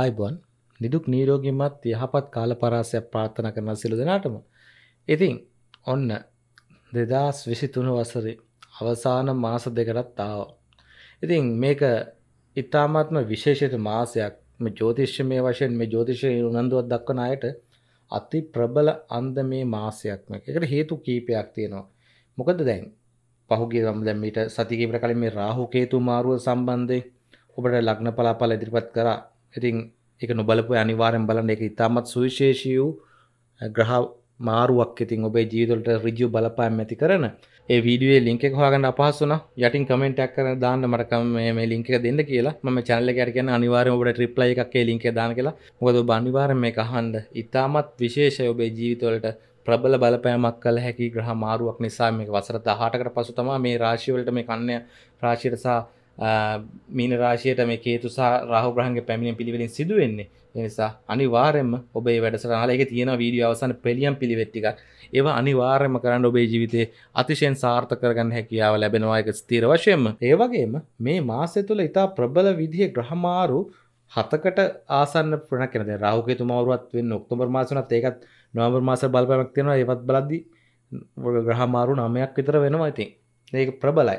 ආයිබන් නිදුක් නීරෝගිමත් යහපත් කාලපරාසයක් ප්‍රාර්ථනා කරන සිලු දෙනාටම. ඉතින් ඔන්න දෙදස් විසිතුුණු වසර අවසාන මාස දෙකටත් ආව. ඉතින් මේක ඉතාමත්ම විශේෂයට මාසයක් මේ ජෝතිශ්‍යමය වශයෙන් මේ ජෝතිෂය උනන්දුවත් දක්වන අයට අති ප්‍රබල අන්ද මේ මාසයක්ම එකට හේතු කීපයක් තියෙනවා. මොකද දැන් පහුගේ ගම් දැම්මට සතිකීපට කලින් මේ රාහුකේතු මාරුව සම්බන්ධය ඔබට ලග්න පලාපල ඉදිරිපත් කරා ඉතින් එක නොබලපු අනිවාරෙන් බලන්න එක ඉතාමත් සුවිශේෂී වූ ග්‍රහ මාරුවක් ඉතින් ඔබේ ජීවිතවලට රිජු බලපෑම් ඇති කරන ඒ වීඩියේ ලින්ක එක හොයාගන්න අපහසු නම් යටින් කමෙන්ට් එකක් කරලා දාන්න මට කම මේ ලින්ක් එක දෙන්න කියලා මම channel එකට කියන්නේ අනිවාර්යයෙන් ඔබට reply එකක් ඒ ලින්ක් එක දාන්න කියලා මොකද ඔබ අනිවාර්යෙන් මේක අහන්න ඉතාමත් විශේෂයි ඔබේ ජීවිතවලට ප්‍රබල බලපෑමක් කළ හැකි ග්‍රහ මාරුවක් නිසා මේ වසර දහටකට පසු තමා මේ රාශිවලට මේ කන්න රාශිරසා මීන රාශයට මේ කේතු සහ රාහු ග්‍රහන්ගේ පැමිණෙන් පිළිවෙලින් සිදුවෙන්නේ එනිසා අනිවාර්යෙන්ම ඔබේ වැඩසටහන එක තියෙන වීඩියෝ අවසන් පෙළියම් පිළිවෙත්තික ඒව අනිවාර්යම කරන්න ඔබේ ජීවිතේ අතිශයෙන් සාර්ථක කරගන්න හැකියාව ලැබෙනවා එක ස්ථීර වශයෙන්ම ඒ වගේම මේ මාසය තුළ ඉතා ප්‍රබල විදිහේ ග්‍රහමාරු හතකට ආසන්න ප්‍රණ කෙනද රාහුකේතු මවරුවත් වෙන්න ඔක්තෝබර් මාසනත් ඒකත් නොවම්බර් මාස බලපෑමක් තියෙනවා ඒවත් බලද්දි ග්‍රහමාරු නමයක් විතර වෙනවා ඉතින් ඒක ප්‍රබලයි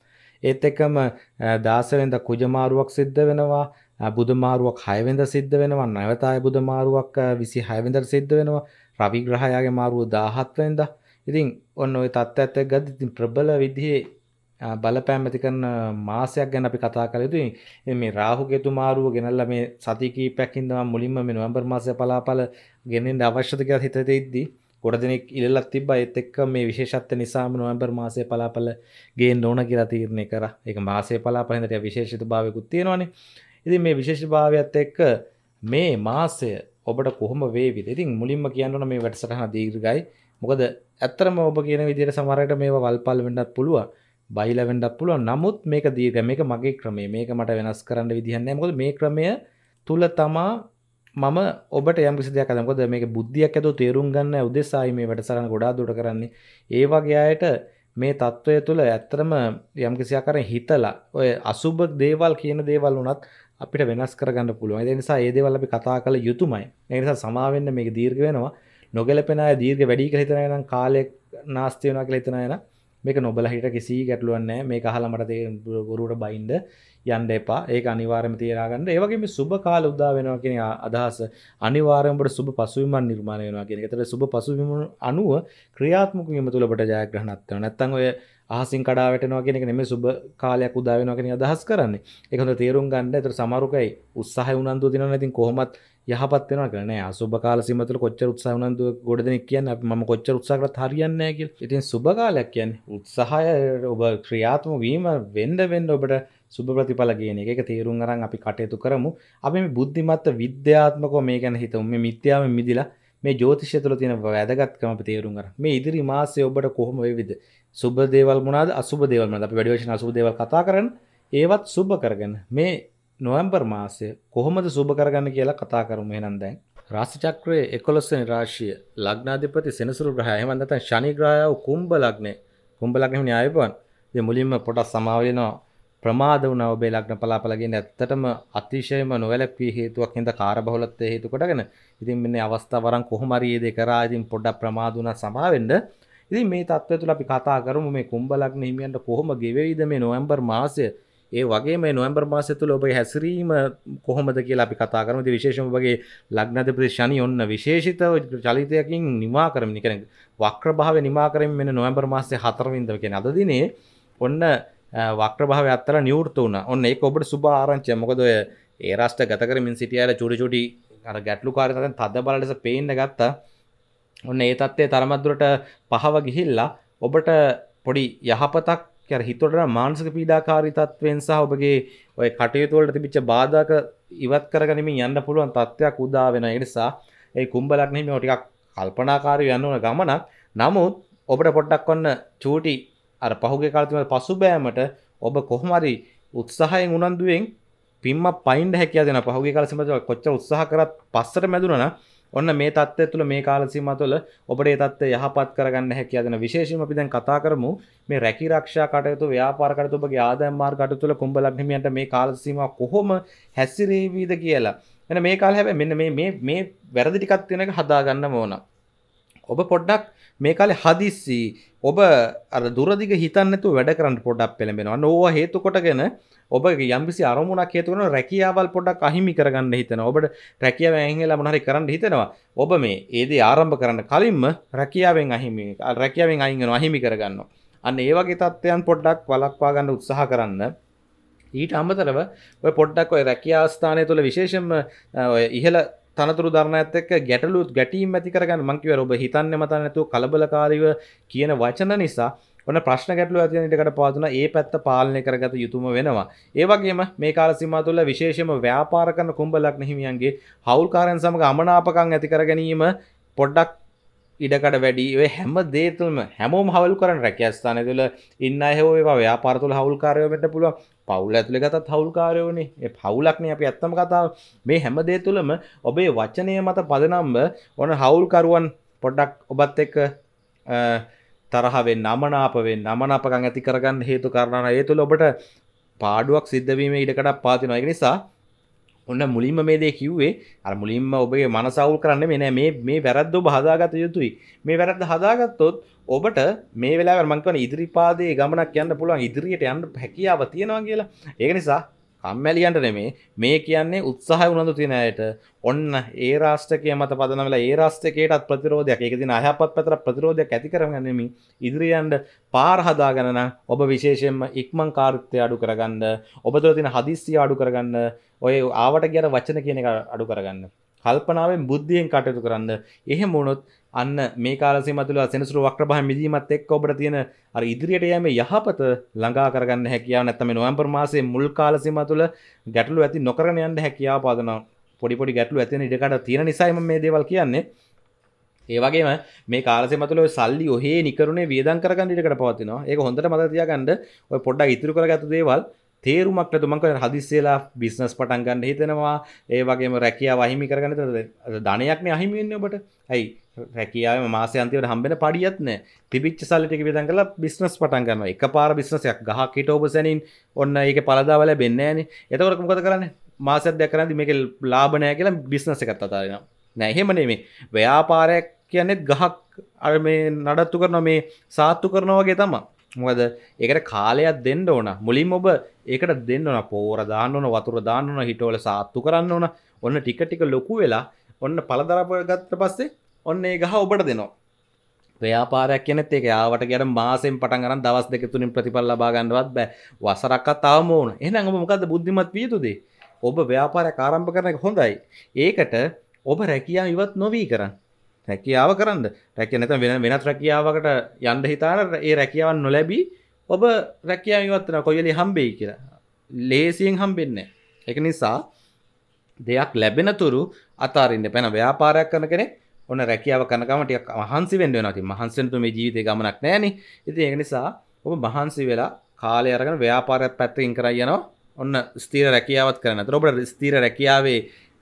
ඒත් එකම දාසවෙන්ද කුජමාරුවක් සිද්ධ වෙනවා බුදුමාරුවක් හයවෙද සිද්ධ වෙනවා නැවතාය බුදමාරුවක් විසි හයවිඳර සිද්ධ වෙනවා රවිග්‍රහයාගේ මාරුව දාහත්වෙන්ද ඉතින් ඔන්න ඔය තත්ත් ඇත්ත ගද ඉතින් ප්‍රබල විදිහේ බලපෑම් ඇති කරන මාසයක් ගැන අපි කතා කළ යුතුයි මේ රාහු කේතු මාරුව ගෙනල්ලා මේ සති කීපයකින් තමයි මුලින්ම මේ නොවැම්බර් මාසයේ පලාපල ගෙනෙන්න අවශ්‍යද කියලා හිතේ තියද්දී ගොඩදෙනෙක් ඉල්ලත් තිබ එත් එක්ක මේ විශේෂත්ව නිසාම නොවම්බර් මාසය පලාපල ගේ නොන කියලා තීරණය කර එක මාසේ පලාපහහිදට විශේෂිත භාවකුත් තියෙනවානේ ඉති මේ විශේෂ භාවයක්ත් එක්ක මේ මාසය ඔබට කොහොම වේවි ඉතින් මුලින්ම කියන්නන මේ වැටසටහ දීර්ගයි මොකද ඇත්තරම ඔබ කියන විදිර සමරයට මේ වල්පල් වෙඩත් පුළුව බයිල වෙඩක් පුළුව නමුත් මේක දීර්ග මේක මගේ ක්‍රමේ මේක මට වෙනස් කරන්න විදිහන්න මොද මේ ක්‍රමය තුළ තමා මම ඔබට යම්කිසි දෙයක් අදමකොද මේක බුද්ධියක් ඇතු තේරුම් ගන්න උදෙසායි මේ වැඩසරන ගොඩා දුට කරන්නේ ඒ වගේයට මේ තත්ත්වය තුළ ඇත්තරම යම්කිසියා කරන හිතලා ඔය අසුභ දේවල් කියන දේවල් වනත් අපිට වෙනස් කරගන්න පුළුවන් නිසා ඒදේවල් අපි කතා කළ යුතුමයි නිසා සමාවෙන්න මේක දීර්ග වෙනවා නොගැලපෙන දීර්ග වැඩි කහිතනය නම් කාලෙක් නාස්තියනා කළ හිතනයන මේක නොබල හිට කිසි ගැටලුවන්න මේ කහලමට ගුරුට බයින්ඩ යන්න එපා ඒක අනිවාර්යම තියනාගන්න ඒ වගේම සුබ කාල උදා වෙනවා කියන අදහස අනිවාර්යයෙන්ම ඔබට සුබ පසුබිමක් නිර්මාණය වෙනවා කියන එක. ඒතර සුබ පසුබිම අනුව ක්‍රියාත්මක වීම තුළ ඔබට ජයග්‍රහණක් වෙනවා. නැත්තම් ඔය අහසින් කඩා වැටෙනවා කියන එක නෙමෙයි සුබ කාලයක් උදා වෙනවා කියන අදහස් කරන්නේ. ඒක හොඳ තේරුම් ගන්න. ඒතර සමහරුකයි උත්සාහය උනන්දු දිනනවා. ඉතින් කොහොමත් යහපත් වෙන කරන අසුභ කාල සිමතුල කොච්චර උත්සාහනන්ද ගොඩ දෙනෙක් කියන්න ම කොච්චර උත්සාහකට හරියන්න කිය ඉතින් සුභකාලයක් කියන්න උත්සාහය ඔබ ක්‍රියාත්ම වීම වෙන්ඩ වෙන්ඩ ඔබට සුභ ප්‍රතිඵල කියන එක තේරුම් අරන් අපි කටයුතු කරමු අපි බුද්ධිමත්ත විද්‍යාත්මකෝ මේ ගැන හිතම මිත්‍යාව මිදිලා මේ ජෝතිෂය තුළ තියෙන වැදගත්කම අපි තේරුම් ගන්න. මේ ඉදිරි මාසයේ ඔබට කොහොම වේවිද? සුබ දේවල් මොනවාද? අසුබ දේවල් මොනවාද? අපි වැඩි වශයෙන් අසුබ දේවල් කතා කරන්නේ. ඒවත් සුබ කරගෙන මේ නොවම්බර් මාසය කොහොමද සුභ කරගන්න කියලා කතා කරමු එහෙනම් දැන් රාශිචක්‍රයේ 11 වෙනි රාශිය ලග්නාධිපති සෙනසුරු ග්‍රහය එහෙම නැත්නම් ශනි ග්‍රහයව කුම්භ ලග්නේ කුම්භ ලග්නේ න්‍යායපවන් ඉතින් මුලින්ම පොඩක් සමාව වෙනවා ප්‍රමාද වුණ ඔබේ ලග්න පලාපල කියන්නේ ඇත්තටම අතිශයම නොවැළැක්විය හේතුවක් හින්දා කාර්යබහුලත්වයේ හේතු කොටගෙන ඉතින් මෙන්න අවස්ථාවරන් කොහොම හරි ඒ දෙක කරා ඉතින් පොඩ්ඩක් ප්‍රමාද වුණා සමාවෙන්න ඉතින් මේ තත්ත්වය තුළ අපි කතා කරමු මේ කුම්භ ලග්න හිමියන්ට කොහොම ගෙවෙයිද මේ නොවැම්බර් මාසය ඒ වගේ මේ නොම්බර් මාසතුල ඔබ හැසිරීම කොහොමද කියලා අපි කතා කරමති විශේෂම වගේ ලග්නද ප්‍රදේශණි ඔන්න විශේෂිතව චලිතයකින් නිමා කරමින් කරන වක්‍රභාව නිමා කරමින් මෙන්න නොම්බර් මාසේ හතරවින්ද කියන අද දිනේ ඔන්න වක්‍රභාව අත්තර නිවෘත වුණ ඔන්න ඒ ඔබට සුභ ආරංචය මොකද ඔය ඒ රාෂ්ට ගත කරමින් සිටියල චුඩි චුඩි අර ගැටලු කාරතෙන් තද බල ලෙස පේන්න ගත්තා ඔන්න ඒ තත්ත්වය තරමත්දුරට පහව ගිහිල්ලා ඔබට පොඩි යහපතක් කැර හිතොට මානසක පීඩාකාරි තත්වෙන් සහ ඔබගේ ඔය කටයුතුවලට තිබිච්ච බාධක ඉවත් කරගනිමින් යන්න පුළුවන් තත්ත්වයක් උදා වෙන එනිසා ඒ කුම්බලක්නෙම ටිකක් කල්පනාකාරය යන්න ඕන ගමනක් නමුත් ඔබට පොඩ්ඩක් ඔන්න චූටි අර පහුගේ කාලතිම පසුබෑමට ඔබ කොහමරි උත්සාහයෙන් උනන්දුවෙන් පිම්ම පයින්ඩ හැකිය දෙන පහුගේ කාලසිමට කොච්ච උත්සාහ කරත් පස්සට මැදුරන ඔන්න මේ තත්ත්වය තුළ මේ කාලසීම තුළ ඔබට ඒ තත්ත්වය යහපත් කරගන්න හැකියාව දෙන විශේෂයෙන්ම අපි දැන් කතා කරමු මේ රැකී ආරක්ෂා කටයුතු ව්‍යාපාර කටයුතු ඔබගේ ආදායම් මාර්ග කටයුතු තුළ කුඹ ලග්නමියන්ට මේ කාලසීමාව කොහොම හැසිරෙවිද කියලා එන මේ කාලේ හැබැයි මෙන්න මේ මේ මේ වැරදි ටිකක් තියෙන එක හදාගන්න ඕන. ඔබ පොඩ්ඩක් මේ කාලේ හදිස්සි ඔබ අර දුරදිග හිතන්නතු වැඩ කරන්න පොඩක් පෙළඹෙනවා නොව හේතු කොටගෙන ඔබ යම්ිසි අරමුණක් හේතුවන රැකියාවල් පොඩක් අහිමි කරගන්න හිතන ඔබට රැකියාව ඇහිලා මොනහරි කරන්න හිතනවා ඔබ මේ ඒදේ ආරම්භ කරන්න කලින්ම රැකියාවෙන් අහිමි රැකියාවෙන් අයින්ගෙන අහිමි කරගන්නවා අන්න ඒ වගේ තත්ත්වයන් පොඩ්ඩක් වළක්වා ගන්න උත්සාහ කරන්න ඊට අමතරව ඔය පොඩ්ඩක් ඔය රැකියා ස්ථානය තුළ විශේෂම ඉහළ තනතුරු දරණත් එක්ක ගැටලු ගැටීම් ඇති කරගන්න මං කිව්වා ඔබ හිතන්නේ මත නැතුව කලබලකාරීව කියන වචන නිසා ඔන්න ප්‍රශ්න ගැටලු ඇති නිටකට පාතුන ඒ පැත්ත පාලනය කරගත යුතුම වෙනවා. ඒ වගේම මේ කාල සීමා තුළ විශේෂම ව්‍යාපාර කරන කුඹ ලග්න හිමියන්ගේ හවුල්කාරයන් සමග අමනාපකම් ඇති කර ගැනීම පොඩ්ඩක් ඉඩකට වැඩි ඔය හැම දේතුම හැමෝම හවල් කරන රැකස්ථාන තුළ ඉන්න හෝ ඒවා ව්‍යාපාරතුළ හවල්කාරයෝමට පුළුව පවුල් ඇතුළ ගතත් හවල්කාරයෝනේ පවුලක්න අපි ඇත්තම කතාව මේ හැම දේ තුළම ඔබේ වචනය මත පදනම්බ ඕන හවුල්කරුවන් පොඩ්ඩක් ඔබත් එක්ක තරහවෙන් නමනාපවෙන් නමනාපකං ඇති කරගන්න හේතු කරණන ඒ තුළ ඔබට පාඩුවක් සිද්ධවීම ඉඩකට පාතිනොයි නිසා ඔන්න මුලින්ම මේ දේ කිව්වේ අර මුලින්ම ඔබේ මනසවුල් කරන්න මෙන මේ මේ වැරද්ද බහදාගත යුතුයි මේ වැරද්ද හදාගත්තොත් ඔබට මේ වෙලා මංකවන ඉදිරිපාදේ ගමනක් යන්න පුළුවන් ඉදිරියට යන්න හැකියාව තියෙනවා කියලා ඒක නිසා කම්මැලියන්ට නෙමේ මේ කියන්නේ උත්සාහ උනඳු තිනයට ඔන්න ඒ රාෂ්ටකය මත පදනවල ඒ රාස්ටකයටත් ප්‍රතිරෝධයක් එකතින අයහපත් පැතර ප්‍රතිරෝධයක් ඇති කරගනෙමි ඉදිරියන්ට පාරහදාගනන ඔබ විශේෂෙන්ම ඉක්මං කාර්ත්‍යය අඩු කරගන්න ඔබතුර තින හදිස්සිය අඩු කරගන්න ඔය ආවට ගැන වචන කියන එක අඩු කරගන්න කල්පනාවෙන් බුද්ධියෙන් කටයුතු කරන්න එහෙම වුණොත් අන්න මේ කාලසේ මතුල සෙනසුරු වක්‍රභාව මිදීමත් එක්ක ඔබට තියෙන අර ඉදිරියට යෑම යහපත ළඟා කරගන්න හැකියාව නැත්නම් මේ නොවැම්බර් මාසයේ මුල් කාලසීමාව තුළ ගැටලු ඇති නොකරන යන්න හැකියාව පදනවා පොඩි පොඩි ගැටලු ඇති වෙන ඉඩකඩ තියෙන නිසායි මම මේ දේවල් කියන්නේ ඒ වගේම මේ කාලසීමාව තුළ සල්ලි ඔහේ නිකරුණේ වියදම් කරගන්න ඉඩකඩ පවතිනවා ඒක හොඳට මතක තියාගන්න ඔය පොඩ්ඩක් ඉතුරු කරගත්තු දේවල් තේරුමක් නැතු මං කියන්නේ හදිස්සියලා බිස්නස් පටන් ගන්න හිතෙනවා ඒ වගේම රැකියාව අහිමි කරගන්න හිතෙනවා ධනයක්නේ අහිමි වෙන්නේ ඔබට ඇයි රැකියාව මාසයන්තිවට හම්බෙන පඩියත්න පිච්ච සල්ලික විදන් කලා බිස්නස් පටන් කරන්න එක පාර බිස්නසයක් ගහ කිට ඔබ සැනින් ඔන්න ඒක පලදාවල බෙන්නෑන එතවරක මොකද කරන්න මාසත් දැකරදි මේක ලාබනෑ කියලා බිස්නස එකත් අතාරෙන නැහෙමනේ මේ ව්‍යාපාරයක් කියන්නෙත් ගහක් අර මේ නඩත්තු කරන මේ සාත්තු කරනවගේ තම මොකද ඒකට කාලයක් දෙන්න ඕන මුලින් ඔබ ඒකට දෙන්න ඕන පෝර දාන්න ඕන වතුර දාන්න ඕන හිටවල සාත්තු කරන්න ඕන ඔන්න ටික ටික ලොකු වෙලා ඔන්න පලදරප ගත්ත පස්සේ ඔන්න ඒ ගහ ඔබට දෙනවා ව්‍යාපාරයක් කෙනෙත් ඒක යාවට ගැන මාසෙන් පටන් ගන්න දවස් දෙක තුනින් ප්‍රතිඵල ලබා ගන්නවත් බෑ වසරක්වත් තවම ඕන එහෙනම් ඔබ මොකද්ද බුද්ධිමත් විය යුතුද ඔබ ව්‍යාපාරයක් ආරම්භ කරන එක හොඳයි ඒකට ඔබ රැකියාව ඉවත් නොවී කරන්න රැකියාව කරන්න රැකිය නැත්නම් වෙන වෙනත් රැකියාවකට යන්න හිතාන ඒ රැකියාවන් නොලැබී ඔබ රැකියාව ඉවත් කරන කොයිලි හම්බෙයි කියලා ලේසියෙන් හම්බෙන්නේ ඒක නිසා දෙයක් ලැබෙනතුරු අතාරින්න පැන ව්‍යාපාරයක් කරන කෙනෙක් ඔන්න රැකියාව කරනකම ටික මහන්සි වෙන්න වෙනවා. ඉතින් මහන්සි වෙන තුමේ ජීවිතේ ගමනක් නැහැනේ. ඉතින් ඒක නිසා ඔබ මහන්සි වෙලා කාලය අරගෙන ව්‍යාපාරයක් පැත්තකින් කරා යනවා. ඔන්න ස්ථීර රැකියාවක් කරන්න. ඒතර ඔබට ස්ථීර රැකියාවේ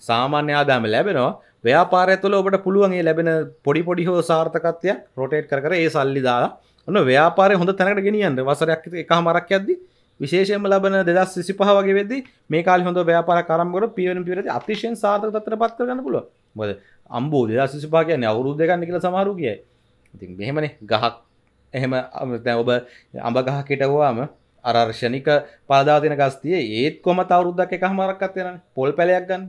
සාමාන්‍ය ආදායම ලැබෙනවා. ව්‍යාපාරය තුළ ඔබට පුළුවන් ඒ ලැබෙන පොඩි පොඩි හෝ සාර්ථකත්වය රොටේට් කර කර ඒ සල්ලි දාලා ඔන්න ව්‍යාපාරය හොඳ තැනකට ගෙනියන්න. වසරයක් එකහමාරක් යද්දී විශේෂයෙන්ම ලබන දෙදස් සිපහ වගේ වෙද්දි මේ කාල හොඳ ව්‍යාපාර කරම්ගොට පියවන පිරති අතිශයෙන් සාර්ථක තත්ත්වයටපත් කරගන්න පුළුවන්. මොකද අම්බෝ දෙදසිපා කියන අවුරුද් දෙගන්න කියලා සමහරු කියයි ඉතින් මෙහෙමනේ ගහක් එහෙම තැන් ඔබ අඹ ගහ කෙටවාම අරර්ශනික පාදාතින ගස්තිය ඒත් කොම අවුරුද්දක් එක හමරක්කත් යන පොල් පැලයක් ගන්න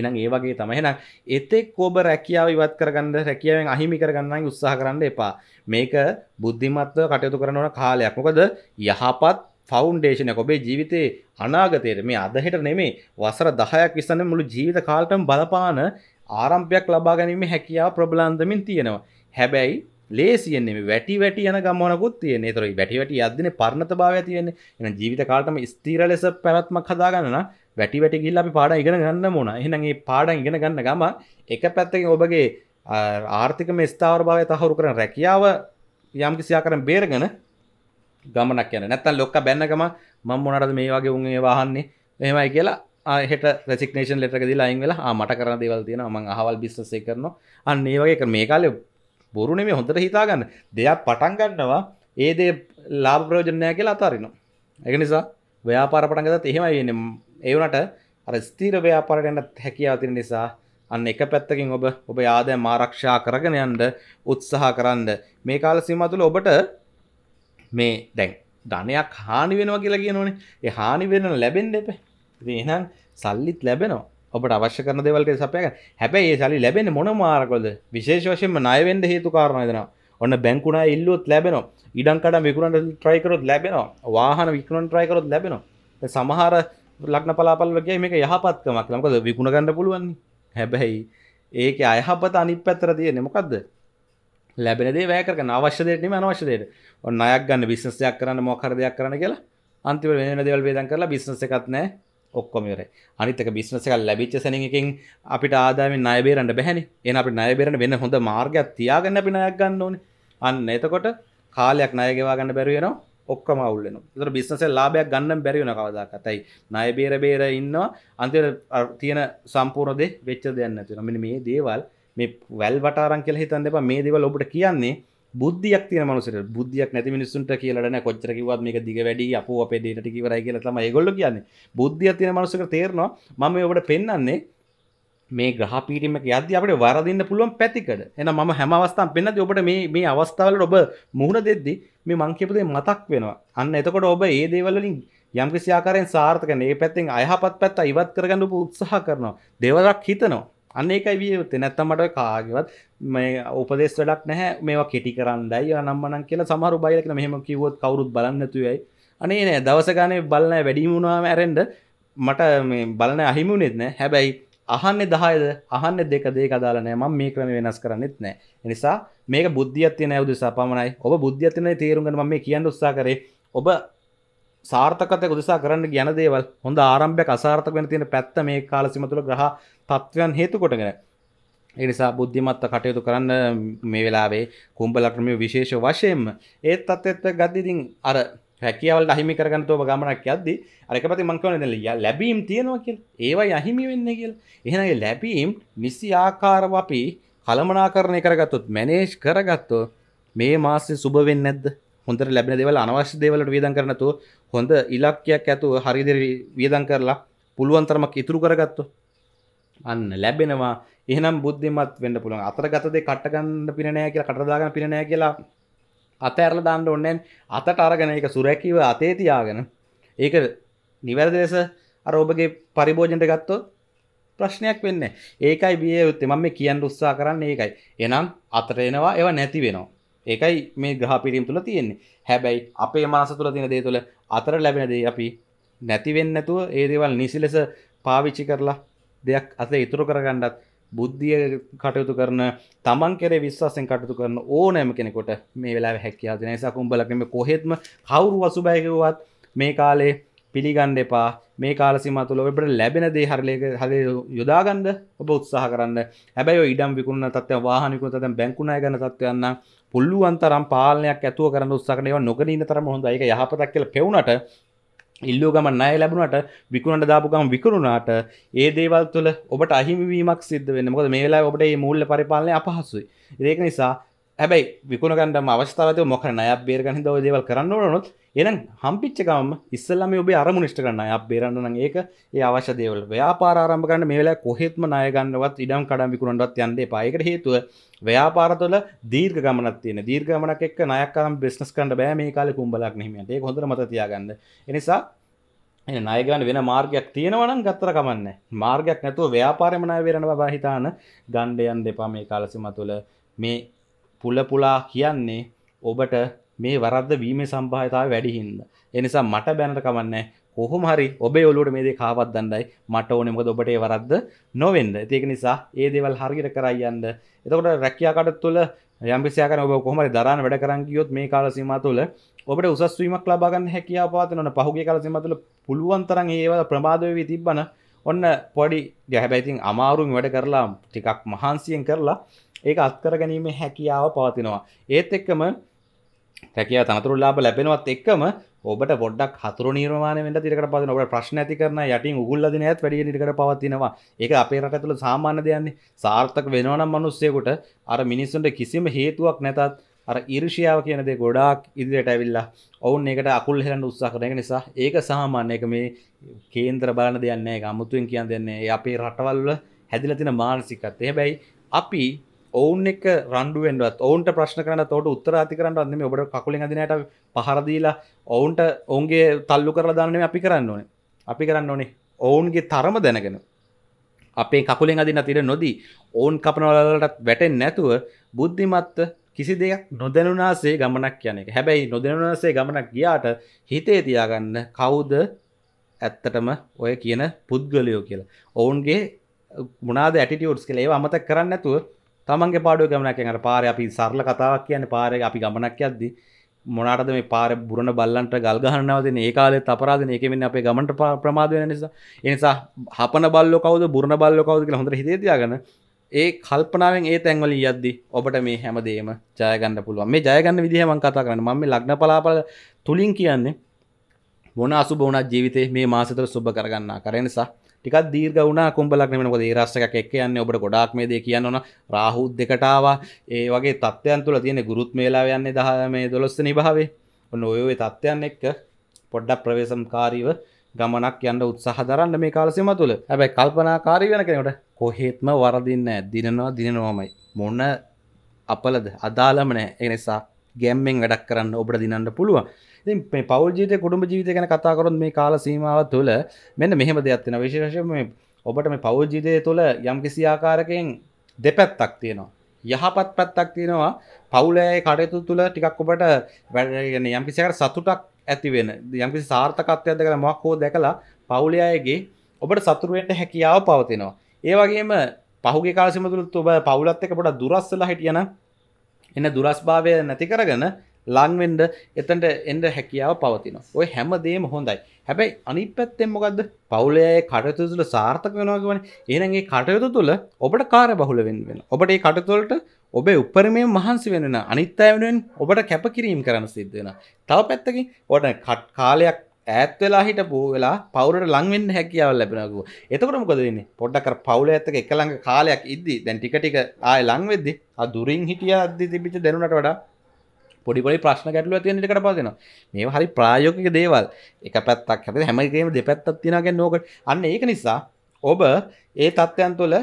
එනම් ඒ වගේ තමයින එතෙක් කෝබ රැකියාව ඉවත් කරගන්න රැකියාවෙන් අහිමි කරගන්න උත්සාහ කරන්න එපා මේක බුද්ධිමත්ව කටයුතු කරන ඕන කාලයක් මොකද යහපත් ෆෞන්ඩේෂන ඔබේ ජීවිතයේ අනාගතයට මේ අදහෙට නෙමේ වසර දහයක් විස්සන්න මුළු ජීවිත කාලටම බලපාන ආරම්භයක් ලබා ගැනීම හැකියාව ප්‍රබලන්දමින් තියෙනවා හැබැයි ලේසියෙන්නේ වැටි වැට යන ගමනකුත් තියෙන තොරයි වැටිවැට අදදින පරණත භාව තියන්නේ එන ජීවිත කාටම ස්තීර ලෙස පැවත්මක් හදාගන්න වැටි වැට ගිල්ල අපි පාඩ ඉගෙන ගන්න මොන එහනගේ පාඩ ඉගෙන ගන්න ගම එක පැත්තකින් ඔබගේ ආර්ථික ස්ථාවර භාවය තහවරු කරන රැකියාව යම්කිසියා කරන බේරගෙන ගමනක් යන නැත්තන් ලොක්ක බැන්නගම මම් මොනටද මේ වගේ උන්ගේ වාහන්නේ මෙහෙමයි කියලා හෙට රෙසික්නේෂන් ලෙටකද ලයින් වෙලා මට කරන දෙවල් තියෙන ම හවල් බිස්සය කරන අන්න ඒ වගේ මේ කාලෙ බොරුණ මේ හොඳට හිතාගන්න දෙයක් පටන් ගන්නවා ඒදේ ලාබ්‍රෝජනය කියලා අතාරනවා එක නිසා ව්‍යාපාර පටන්ගත එහෙම වෙන ඒවනට අර ස්තීර ව්‍යාපාරටට හැකියා තින නිසා අන්න එක පැත්තකින් ඔබ ඔබ යාදය මාරක්ෂා කරගෙන යන්ඩ උත්සාහ කරන්න මේ කාල සීමතුළ ඔබට මේ දැන් ධනයක් හානි වෙනවා කියලා කියනවනේ ඒ හානි වෙන ලැබෙන් දෙපේ එහෙනම් සල්ලිත් ලැබෙනවා ඔබට අවශ්‍ය කරන දෙවල්ට සපයක හැබැයි ඒ සල්ලි ලැබෙන මොන මාර්ගවලද විශේෂ වශයෙන්ම ණයවෙන්න හේතු කාරණා දෙනවා ඔන්න බැංකුණා ඉල්ලුවොත් ලැබෙනවා ඉඩම් කඩම් විකුණන්න try කරොත් ලැබෙනවා වාහන විකුණන්න try කරොත් ලැබෙනවා සමහර ලග්න පලාපල් වගේ මේක යහපත්කමක් මොකද විකුණ ගන්න පුළුවන් හැබැයි ඒක අයහපත අනිත් පැත්තට තියෙන්නේ මොකද්ද ලැබෙන දේ වැය කරගන්න අවශ්‍ය දෙයට නෙමෙයි අනවශ්‍ය දෙයට ඔන්න ණයක් ගන්න බිස්නස් එකක් කරන්න මොකක් හරි දෙයක් කරන්න කියලා අන්තිමට වෙන වෙන දේවල් වේදම් කරලා බිස්නස් එකක් නැහැ ඔක්කොමර අනිතක බිස්නස එකක් ලැබිච්ච සැනකින් අපිට ආදාමෙන් අයබේරට බැහැනි එන අපි නයබේරට වෙන හොඳ මාර්ගයක් තියාගන්න අපි නයක් ගන්න ඕන අන්න එතකොට කාලයක් නයගෙවා ගන්න බැරිවෙන ඔක්කම අවුලන තර බිස්නස ලාබයක් ගන්න බැරිවන කවදාක් ඇතයි නයබේර බේර ඉන්නවා අන්තිර තියෙන සම්පූර්ණදේ වෙච්ච දෙයන්න තින මෙ මේ දේවල් මේ වැල් වටාරන් කෙල හිතන් දෙබ මේ දේවල් ඔබට කියන්නේ බුද්ධියක් තිය මනුසට බුද්ධියක් නැති මිනිස්සුන්ට කියලන කොච්චරකිවත් මේක දිග වැඩි අප අපේ දේට කිවරයි කියල තම ගොල්ල කියන්නේ බුද්ධියක් තියෙන මනුසක තේරනවා මම ඔබට පෙන්න්නේ මේ ග්‍රහ පිටීමක අද අපට වරදින්න පුළුවන් පැතිකට එන ම හැමවස්ථම් පෙන්න්නද ඔබට මේ මේ අවස්ථාවලට ඔබ මුහුණ දෙද්දි මේ මංකපදේ මතක් වෙනවා අන්න එතකොට ඔබ ඒ දේවල්ලින් යම්කිසියාකාරයෙන් සාර්ථකන ඒ පැත්තිෙන් අයහපත් පැත්ත ඉවත් කරගන්නපු උත්සාහ කරනවා දෙවරක් හිතනවා අන්න එකයි විය යුත්තේ නැත්තම් මට කාගෙවත් මේ උපදේශ වැඩක් නැහැ මේවා කෙටි කරන්නයි අනම්මනම් කියලා සමහර බයිලා කියලා මෙහෙම කිව්වොත් කවුරුත් බලන්නේ නැතුවයි අනේ නෑ දවස ගානේ බලන වැඩි වුණාම ඇරෙන්න මට මේ බලන අහිමි වුණෙත් නෑ හැබැයි අහන්නේ 10ද අහන්නේ දෙක දෙක අදාළ නෑ මම මේ ක්‍රම වෙනස් කරන්නෙත් නෑ ඒ නිසා මේක බුද්ධියක් තියෙන අය උදෙසා පමණයි ඔබ බුද්ධියක් තියෙන අය තේරුම් ගන්න මම මේ කියන්න උත්සාහ කරේ ඔබ සාර්ථකතය උදෙසා කරන්න ගැන දේවල් හොඳ ආරම්භයක් අසාර්ථක වෙන තියෙන පැත්ත මේ කාලසීම තුළ ග්‍රහ තත්ත්වයන් හේතු කොටගෙන එනිසා බුද්ධිමත්ත කටයුතු කරන්න මේ වෙලාවේ කුම්ඹලට මේ විශේෂ වශයෙන්ම ඒත් තත්ත්වයට ගද්දිදින් අර හැකියාවලට අහිමි කරගන්න තෝබ ගමනක් යද්දි අර එකපැති මං කියන්නේ දැන් ලැබීම් තියෙනවා කියලා ඒවයි අහිමි වෙන්නේ කියලා එහෙනම් ඒ ලැබීම් නිසි ආකාරව අපි කළමනාකරණය කරගත්තොත් මැනේජ් කරගත්තොත් මේ මාසේ සුබ වෙන්නේ නැද්ද හොඳට ලැබෙන දේවල් අනවශ්‍ය දේවල්ට වියදම් කරන්නේ නැතුව හොඳ ඉලක්කයක් ඇතුව හරියට වියදම් කරලා පුළුවන් තරමක් ඉතුරු කරගත්තොත් අන්න ලැබෙනවා එහනම් බුද්ධිමත් වඩ පුළුවන් අතර ගතද කට්ටගන්න පිනනෑ කියලා කටදාගන්න පිනනෑ කියලා අතඇරල දාන්න ඔන්නන් අතට අරගෙන එක සුරැකිව අතේ තියාගෙන ඒක නිවැරදෙස අර ඔබගේ පරිභෝජනට ගත්තොත් ප්‍රශ්නයක් වෙන්න ඒකයි බිය යුත්තේ මම මේ කියන්න උත්සාහ කරන්න ඒකයි එනම් අතර එනවා ඒව නැති වෙනවා ඒකයි මේ ග්‍රහ පිරීම තුළ තියෙන්නේ හැබැයි අපේ මාස තුළ තියෙන දේ තුළ අතර ලැබෙන දේ අපි නැති වෙන්නේ නැතුව ඒ දේවල් නිසි ලෙස පාවිච්චි කරලා දෙයක් අතේ ඉතුරු කරගණ්ඩත් බුද්ධිය කටයුතු කරන තමන් කෙර විශ්වාසෙන් කටයුතු කරන ඕනෑම කෙනෙකොට මේ වෙලා හැකියා නිසා කුම්ඹලකම කොහෙත්ම කවුරු වසුබයකවත් මේ කාලේ පිළිගණ්ඩ එපා මේ කාලසි මතුල ඔබට ලැබෙන දේ හරලයක හද යොදාගන්ඩ ඔබ උත්සාහ කරන්න හැබැයි ඉඩම් විකුණ තත්ව වාහනිකුත තැ බැංකුණය ගන තත්වයන්න පුල්ලුවන්තරම් පාලනයක් ඇතුව කරන්න උත්සාකනව නොගනීන තරම හොඳ එක යහපතක් කියල පෙවුණට ඉල්ලෝ ගමන් අය ලැබුණට විකුණට දාපුකම් විකරුණාට ඒ දේවල් තුළ ඔබට අහිමිවීමක් සිද්ධ වෙන මොද මේලා ඔබට මුල්ල පරිපාලනය අපහසුයි ඒක නිසා හැබයි විකුණගන්නටම අවස්ථාවත මොක නය බේරගන්න දව දේවල් කරන්න නොත් එනම් හම්පිච්චකම ඉස්සල්ලම ඔබේ අරමුණිෂ්ට කරන්න අය බේරන්න ඒක ඒ අවශ්‍ය දේවල් ව්‍යාපාරම්භකන්න මේලා කොහෙත්ම නයගන්නවත් ඉඩම් කඩම් විකුණන්ටත් යන්දේ පායකට හේතුව ව්‍යාපාරතුල දීර්ග ගමනත් තියෙන දීර්ගමනක් එක් නයකරම් බිස්නස් කන්න බෑ මේ කාල කුම්ඹලක් නීමට ඒ හොඳ මතතියාගන්න එනිසා නයගන්න වෙන මාර්ගයක් තියෙනවනම් ගත්තර කමන්න මාර්ගයක් නැතුව ව්‍යාපාරමනය වේරණ බහිතාන ගණ්ඩයන් දෙපා මේ කාලසිම තුළ මේ පුලපුලා කියන්නේ ඔබට මේ වරද වීම සම්භාතාව වැඩිහින්ද. එනිසා මට බැනට කමන්නේ කොහොම හරි ඔබේ ඔලුට මේ කාවත් දන්නයි මට ඕනෙමද ඔබට වරද්ද නොවෙන්ද ඒක නිසා ඒ දේවල් හරිගට කරයියන්න එතකොට රැකියාකට තුළ යම්ිසියක ඔබ කොහම දරන්න වැඩ කරගියොත් මේ කාල සිම තුළ ඔබට උසස්වීමක් ලබාගන්න හැකියා පාතනට පහුගේ කාල සිම තුළ පුළුවන්තරන් ඒවල ප්‍රමාදවී තිබ්බන ඔන්න පොඩි ගැහැබැයිතින් අමාරුම් වැඩ කරලා ටිකක් මහන්සියෙන් කරලා ඒක අත්කර ගැනීම හැකියාව පවතිනවා ඒත් එක්කම හැකියා තනතුරලාබ ලැබෙනවත් එක්කම ඔබට ොඩක් හතුර නිර්මාණය වෙන තිරකට පවතින ඔබට ප්‍රශ්න ඇති කරන යටින් උගුල් අදින ඇත් වැඩිය නිරකට පවතිනවා ඒක අපේ රට ඇතුළ සාමාන්‍ය දෙයන්නේ සාර්ථක වෙනවා නම් මිනිස්සෙකුට අර මිනිස්සුන්ට කිසිම හේතුවක් නැතත් අර ඉර්ෂයාව කියනදේ ගොඩාක් ඉදිරියට ඇවිල්ලා ඔවුන් එකට අකුල් හෙරන්න උත්සා කරන නිසා ඒක සාමාන්‍ය එක මේ කේන්ද්‍ර බලන දෙයන්නේ අමුතුවෙන් කියන්න දෙන්නේ අපේ රටවල්ල හැදිල තින මානසිකත් හැබැයි අපි ඔවුන් එක රන්ඩුවෙන්ුවත් ඔවුන්ට ප්‍රශ්න කරන්න තොට උත්තරාති කරන්න අන්නම ඔබට කකුලින් අදිනයට පහරදීලා ඔවුන්ට ඔවුන්ගේ තල්ලු කරලා දාන්නම අපි කරන්න ඕනේ අපි කරන්න ඕනේ ඔවුන්ගේ තරම දැනගෙන අපේ කකුලෙන් අදින තිර නොදී ඔවුන් කපනවලට වැටෙන් නැතුව බුද්ධිමත්ත කිසි දෙයක් නොදැනුනාසේ ගමනක් යනෙ හැබැයි නොදැනුනාසේ ගමනක් ගියාට හිතේ තියාගන්න කවුද ඇත්තටම ඔය කියන පුද්ගලයෝ කියලා ඔවුන්ගේ මුණද ඇටිටියෝට්ස් කළ ඒ අමත කරන්න ඇතුව තමන්ගේ පාඩුව ගමනක් අර පාර අපි සරල කතාවක් කියන පාර අපි ගමනක් යද්දි මොනාටද මේ පාර බුරණ බල්ලන්ට ගල් ගහනවද ඒ කාලෙත් අපරාධන ඒක වෙන්නේ අපේ ගමන්ට ප්‍රමාද වෙන නිසා ඒ නිසා හපන බල්ලෝ කවුද බුරණ බල්ලෝ කවුද කියලා හොඳට හිතේ තියාගන්න ඒ කල්පනාවෙන් ඒ තැන්වල යද්දි ඔබට මේ හැමදේම ජයගන්න පුළුවන් මේ ජයගන්න විදිහ මං කතා කරන්න මම මේ ලග්න පලාපල තුලින් කියන්නේ මොන අසුබ වුණත් ජීවිතේ මේ මාසතර සුබ කරගන්නා කරන නිසා ටිකක් දීර්ග වුණ කුම්ඹලක් මෙනකොද රස්සක එක් යන්න ඔබට ගොඩක් මේ දේ කියන්න ඕන රාහුද් දෙකටාව ඒ වගේ තත්ත්වයන් තුළ තියෙන ගුරුත් මේලා යන්නේ දහ මේ දොළොස්ස නිභාවේ ඔන්න ඔයෝේ තත්ත්වයන් එක්ක පොඩ්ඩක් ප්‍රවේසම් කාරීව ගමනක් යන්න උත්සාහ දරන්න මේ කාලසිම තුළ හැබැයි කල්පනාකාරී වෙන කෙනට කොහෙත්ම වරදින්න දිනනවා දිනනවාමයි මොන්න අපලද අදාළම නෑ එනිසා ගැම්මෙන් වැඩක් කරන්න ඔබට දිනන්න පුළුවන් ඉතින් පවල් ජීත කුඩුම ජීවිත ගැන කතාකරොත් මේ කාල සීමාව තුළ මෙන්න මෙහෙම දෙයක්ත්වෙන විශේෂම ඔබට මේ පවල් ජීතය තුළ යම් කිසි ආකාරකයෙන් දෙපැත්තක් තියෙනවා යහපත් පැත්තක් තියෙනවා පවුලෑ කටයුතු තුළ ටිකක් ඔබට වැඩගෙන යම්කිසිකට සතුටක් ඇතිවෙන යම්කි සාර්ථකත්වයද කළ මක් හෝ දැකලා පවුල අයගේ ඔබට සතුරුවෙන්ට හැකියාව පවතිනවා ඒ වගේම පහුගේ කාසිමතුළත් ඔබ පවුලත් එක පොට දුරස්සලා හිටියන එන්න දුරස්භාවය නැති කරගන්න ලංවෙන්ඩ එතන්ට එන්ඩ හැකියාව පවතින ඔය හැමදේම හොඳයි හැබැයි අනි පැත්තෙන් මොකක්ද පවුලයේ කටයුතු තුළ සාර්ථක වෙනවාගවන ඒනගේ කටයුතු තුළ ඔබට කාර බහුල වෙන් වෙන ඔබට ඒ කටතුොලට ඔබේ උපරමය මහන්සි වෙනෙන අනිත්තා වෙනුවෙන් ඔබට කැපකිරීම් කරන්න සිද්ධ වෙන තව පැත්තකින් ඔට කට් කාලයක් ඇත් වෙලා හිට පූ වෙලා පවුරට ලංවෙන්න හැකියාව ලැබෙනකු එතකට මොකදන්නේ පොඩ්ඩකර පවුල ඇත්තක එකළඟ කාලයක් ඉද්දී දැන් ටිකටික ආය ලංවෙද්දි අදුරින් හිටිය අද්දි තිබිච දෙනුනට වඩා පොඩිපොඩි ප්‍රශ්න ගැටලුව තියෙන එකට පස්සෙනවා මේ හරි ප්‍රායෝගික දේවල් එක පැත්තක් හැබැයි හැමගේම දෙපැත්තක් තියෙනවා කියන්නේ ඕකට අන්න ඒක නිසා ඔබ ඒ තත්ත්වයන් තුළ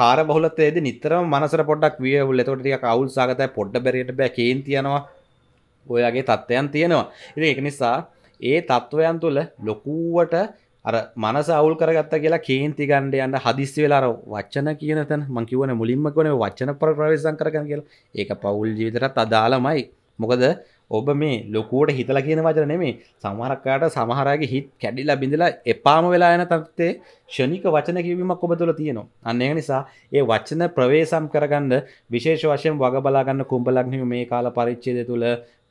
කාර බහලතේද නිතරම මනසර පොඩක් වියවුල් එතකොට ටික අවුල් සාගතයි පොඩ බැරියට බෑ කේන් තියනවා ඔයගේ තත්ත්වයන් තියෙනවා ඉතින් ඒක නිසා ඒ තත්ත්වයන් තුළ ලොකුවට අර මනස අවුල් කරගත්ත කියලා කේන්ති ගණ්ඩ යන්න හදිස්සි වෙලාර වචන කියන තැන මංකිවන මුලින්ම කොන වචන පර ප්‍රවේශන් කරගන්න කියලා ඒක පවුල් ජීවිතරත් අදාළමයි මොකද ඔබ මේ ලොකුවට හිතල කියන වචන නෙමේ සමහරක්කාට සමහරගේ හිත් කැඩිලා බිඳලා එපාම වෙලා යන තත්තේ ෂණික වචන කිවීමක් ඔබ තුළ තියෙනවා අන්න නිසා ඒ වචන ප්‍රවේසම් කරගන්න විශේෂ වශයෙන් වග බලාගන්න කුම්ඹලක්නිව මේ කාල පරිච්චේද තුළ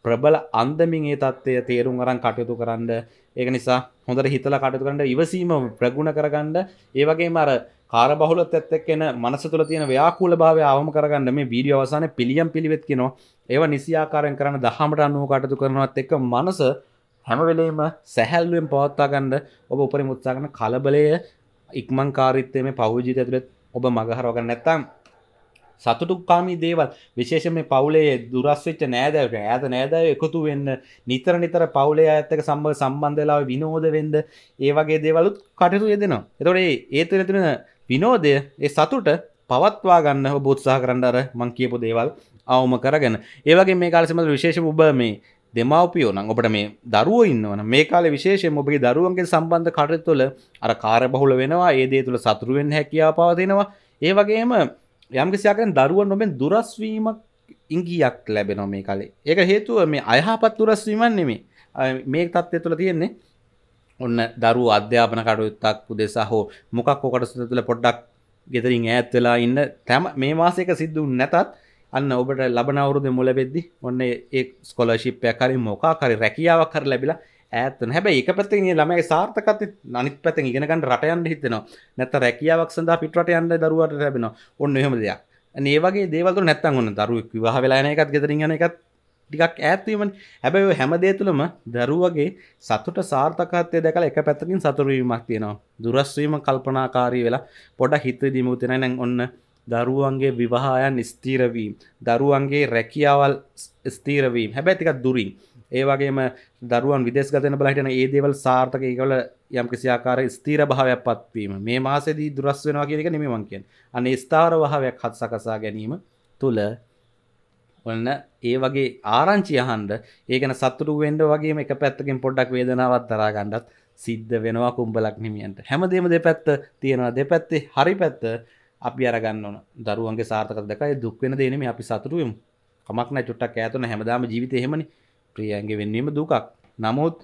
ප්‍රබල අන්දමින් ඒ තත්ත්වය තේරුම් අරන් කටයුතු කරන්න ඒක නිසා හොඳට හිතල කටයුතු කරන්න ඉවසීම ප්‍රගුණ කරගන්න ඒවගේ මර කාර බහුලත් ඇත්තක් එන මනස තුළ තියෙන ව්‍යාකූල භාවය අවම කරගන්න මේ වීඩියෝ අවසාන පිළියම් පිළිවෙත් කියනවා ඒවා නිසියාකාරයෙන් කරන දහමට අනුව කටයුතු කරනවත් එක්ක මනස හැමවෙලේම සැහැල්ලුවෙන් පවත්වා ගන්න ඔබ උපරිම උත්සාහ කරන කලබලය ඉක්මන් කාරීත්වය මේ පෞද්ගල ජීවිතය ඇතුළේ ඔබ මගහරව ගන්න නැත්නම් සතුටුකාමී දේවල් විශේෂ මේ පවුලේ දුරස්වෙච්ච නෑදැවට ඇත නෑදැව එකතු වෙන්න නිතර නිතර පවුලේ ඇත්තක සම්බ සම්බන්ධලාව විනෝද වෙන්ද ඒ වගේ දේවලුත් කටතු යෙදෙනවා එතොට ඒ තුළ තිරෙන විනෝදය ඒ සතුට පවත්වා ගන්න බොත්සාහ කරන්නර මං කියපු දේවල් අවම කරගෙන ඒවගේ මේ කාලසිමල විශේෂ උබ මේ දෙමවපියෝ නම් ඔබට මේ දරුව ඉන්නවන මේ කාල විශේෂයෙන් ඔබගේ දරුවන්ගේ සම්බන්ධ කටයුතු තුළ අර කාර්ය බහුල වෙනවා ඒ දේ තුළ සතුරු වෙන්න හැකියාව පවතිනවා ඒ වගේම යම්කිසියාකෙන් දරුවන් නොබෙන් දුරස්වීමක් ඉංගියක් ලැබෙනෝ මේ කාලේ ඒක හේතුව මේ අයහපත් දුරස්වීමන් නෙමේ මේ තත්ත්වය තුළ තියෙන්නේ ඔන්න දරු අධ්‍යාපන කටයුත්තක් උදෙසා හෝ මොකක් ඕකට සුද තුළ පොඩ්ඩක් ගෙතරින් ඈත් වෙලා ඉන්න තැම මේ මාසයක සිද්ධ නැතත් අන්න ඔබට ලබන අවුරුදු මුල වෙද්දි ඔන්න ඒ ස්කොලර්ශිප්යක් හරි මොකාකරි රැකියාවක් කර ලැබිලා ඇත්තන හැබැයි එක පැත්තෙන් ළමයි සාර්ථකත් අනිත් පැත්තෙන් ඉගෙනගන්න රට යන්න හිතෙනවා නැත්නම් රැකියාවක් සඳහා පිටරට යන්න දරුවාට ලැබෙනවා ඔන්න එහෙම දෙයක් අනේ ඒ වගේ දේවල් වල නැත්තම් ඔන්න දරුවෙක් විවාහ වෙලා යන එකත් ගෙදරින් යන එකත් ටිකක් ඈත්වීමන හැබැයි හැමදේ තුළම දරුවගේ සතුට සාර්ථකත්වය දැකල එක පැත්තකින් සතුරවීමක් තියෙනවා දුරස්වීම කල්පනාකාරී වෙලා පොඩ හිත දිමුතින නැන් ඔන්න දරුවන්ගේ විවාහයන් ස්තීරවීම් දරුවන්ගේ රැකියාවල් ස්තීරවීම් හැබැ තිකක් දුරින් ඒවගේම දරුවන් විදෙස්ගතන බලහිටන ඒ දේවල් සාර්ථක ඒකල යම් කිසියාකාර ස්තීර භාවයක් පත්වීම මේ මාසේදී දුරස් වෙනවා කියලක නෙමමංකෙන් අනේ ස්ථාර භාවයක් හත් සකසා ගැනීම තුළ ඔන්න ඒ වගේ ආරංචි අහන්ඩ ඒකන සතුරු වෙන්ඩ වගේ එක පැත්තකින් පොඩ්ඩක් වේදනාවත් දරාගණ්ඩත් සිද්ධ වෙනවා කුම්ඹලක් නිමියන්ට හැමදේම දෙපැත්ත තියෙනවා දෙපැත්තේ හරි පැත්ත අපි අරගන්න ඕන දරුවන්ගේ සාර්ථක දෙකයි දුක්වෙන දේනෙම අපි සතුරුවම් කමක්න චුට්ටක් ඇතුන හැමදාම ජීවිත එහෙමනි ප්‍රියන්ගේ වෙන්නීම දුකක් නමුත්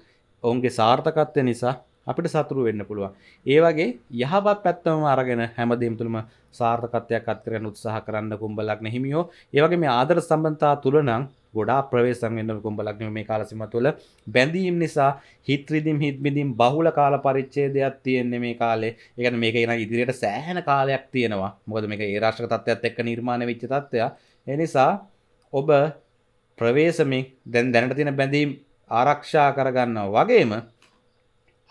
ඔවුන්ගේ සාර්ථකත්වය නිසා අපිට සතුරු වෙන්න පුළුවන් ඒ වගේ යහපත් පැත්තම අරගෙන හැමදීම් තුළම සාර්ථකත්වයක් අත්කරන උත්සාහ කරන්න කුම්ඹලක් නැහිමියෝ ඒවගේ මේ ආදර සම්බන්තා තුළනම් ගොඩා ප්‍රවේශම් වෙන්න කුම්ඹලක්න මේ කාලසිම තුළ බැඳීම් නිසා හිත්‍රරිදිම් හිත්මිදිම් බහුල කාල පරිච්චේදයක් තියෙන්නේ මේ කාලේ එකන මේක එන ඉදිරියට සෑහන කාලයක් තියෙනවා මොකද මේක ඒ රාශ්ක තත්ත්වත් එක්ක නිර්මාණ විච්ච තත්ත්වය එනිසා ඔබ ප්‍රවේශමින් දැන් දැනට තියෙන බැඳීම් ආරක්ෂා කරගන්න වගේම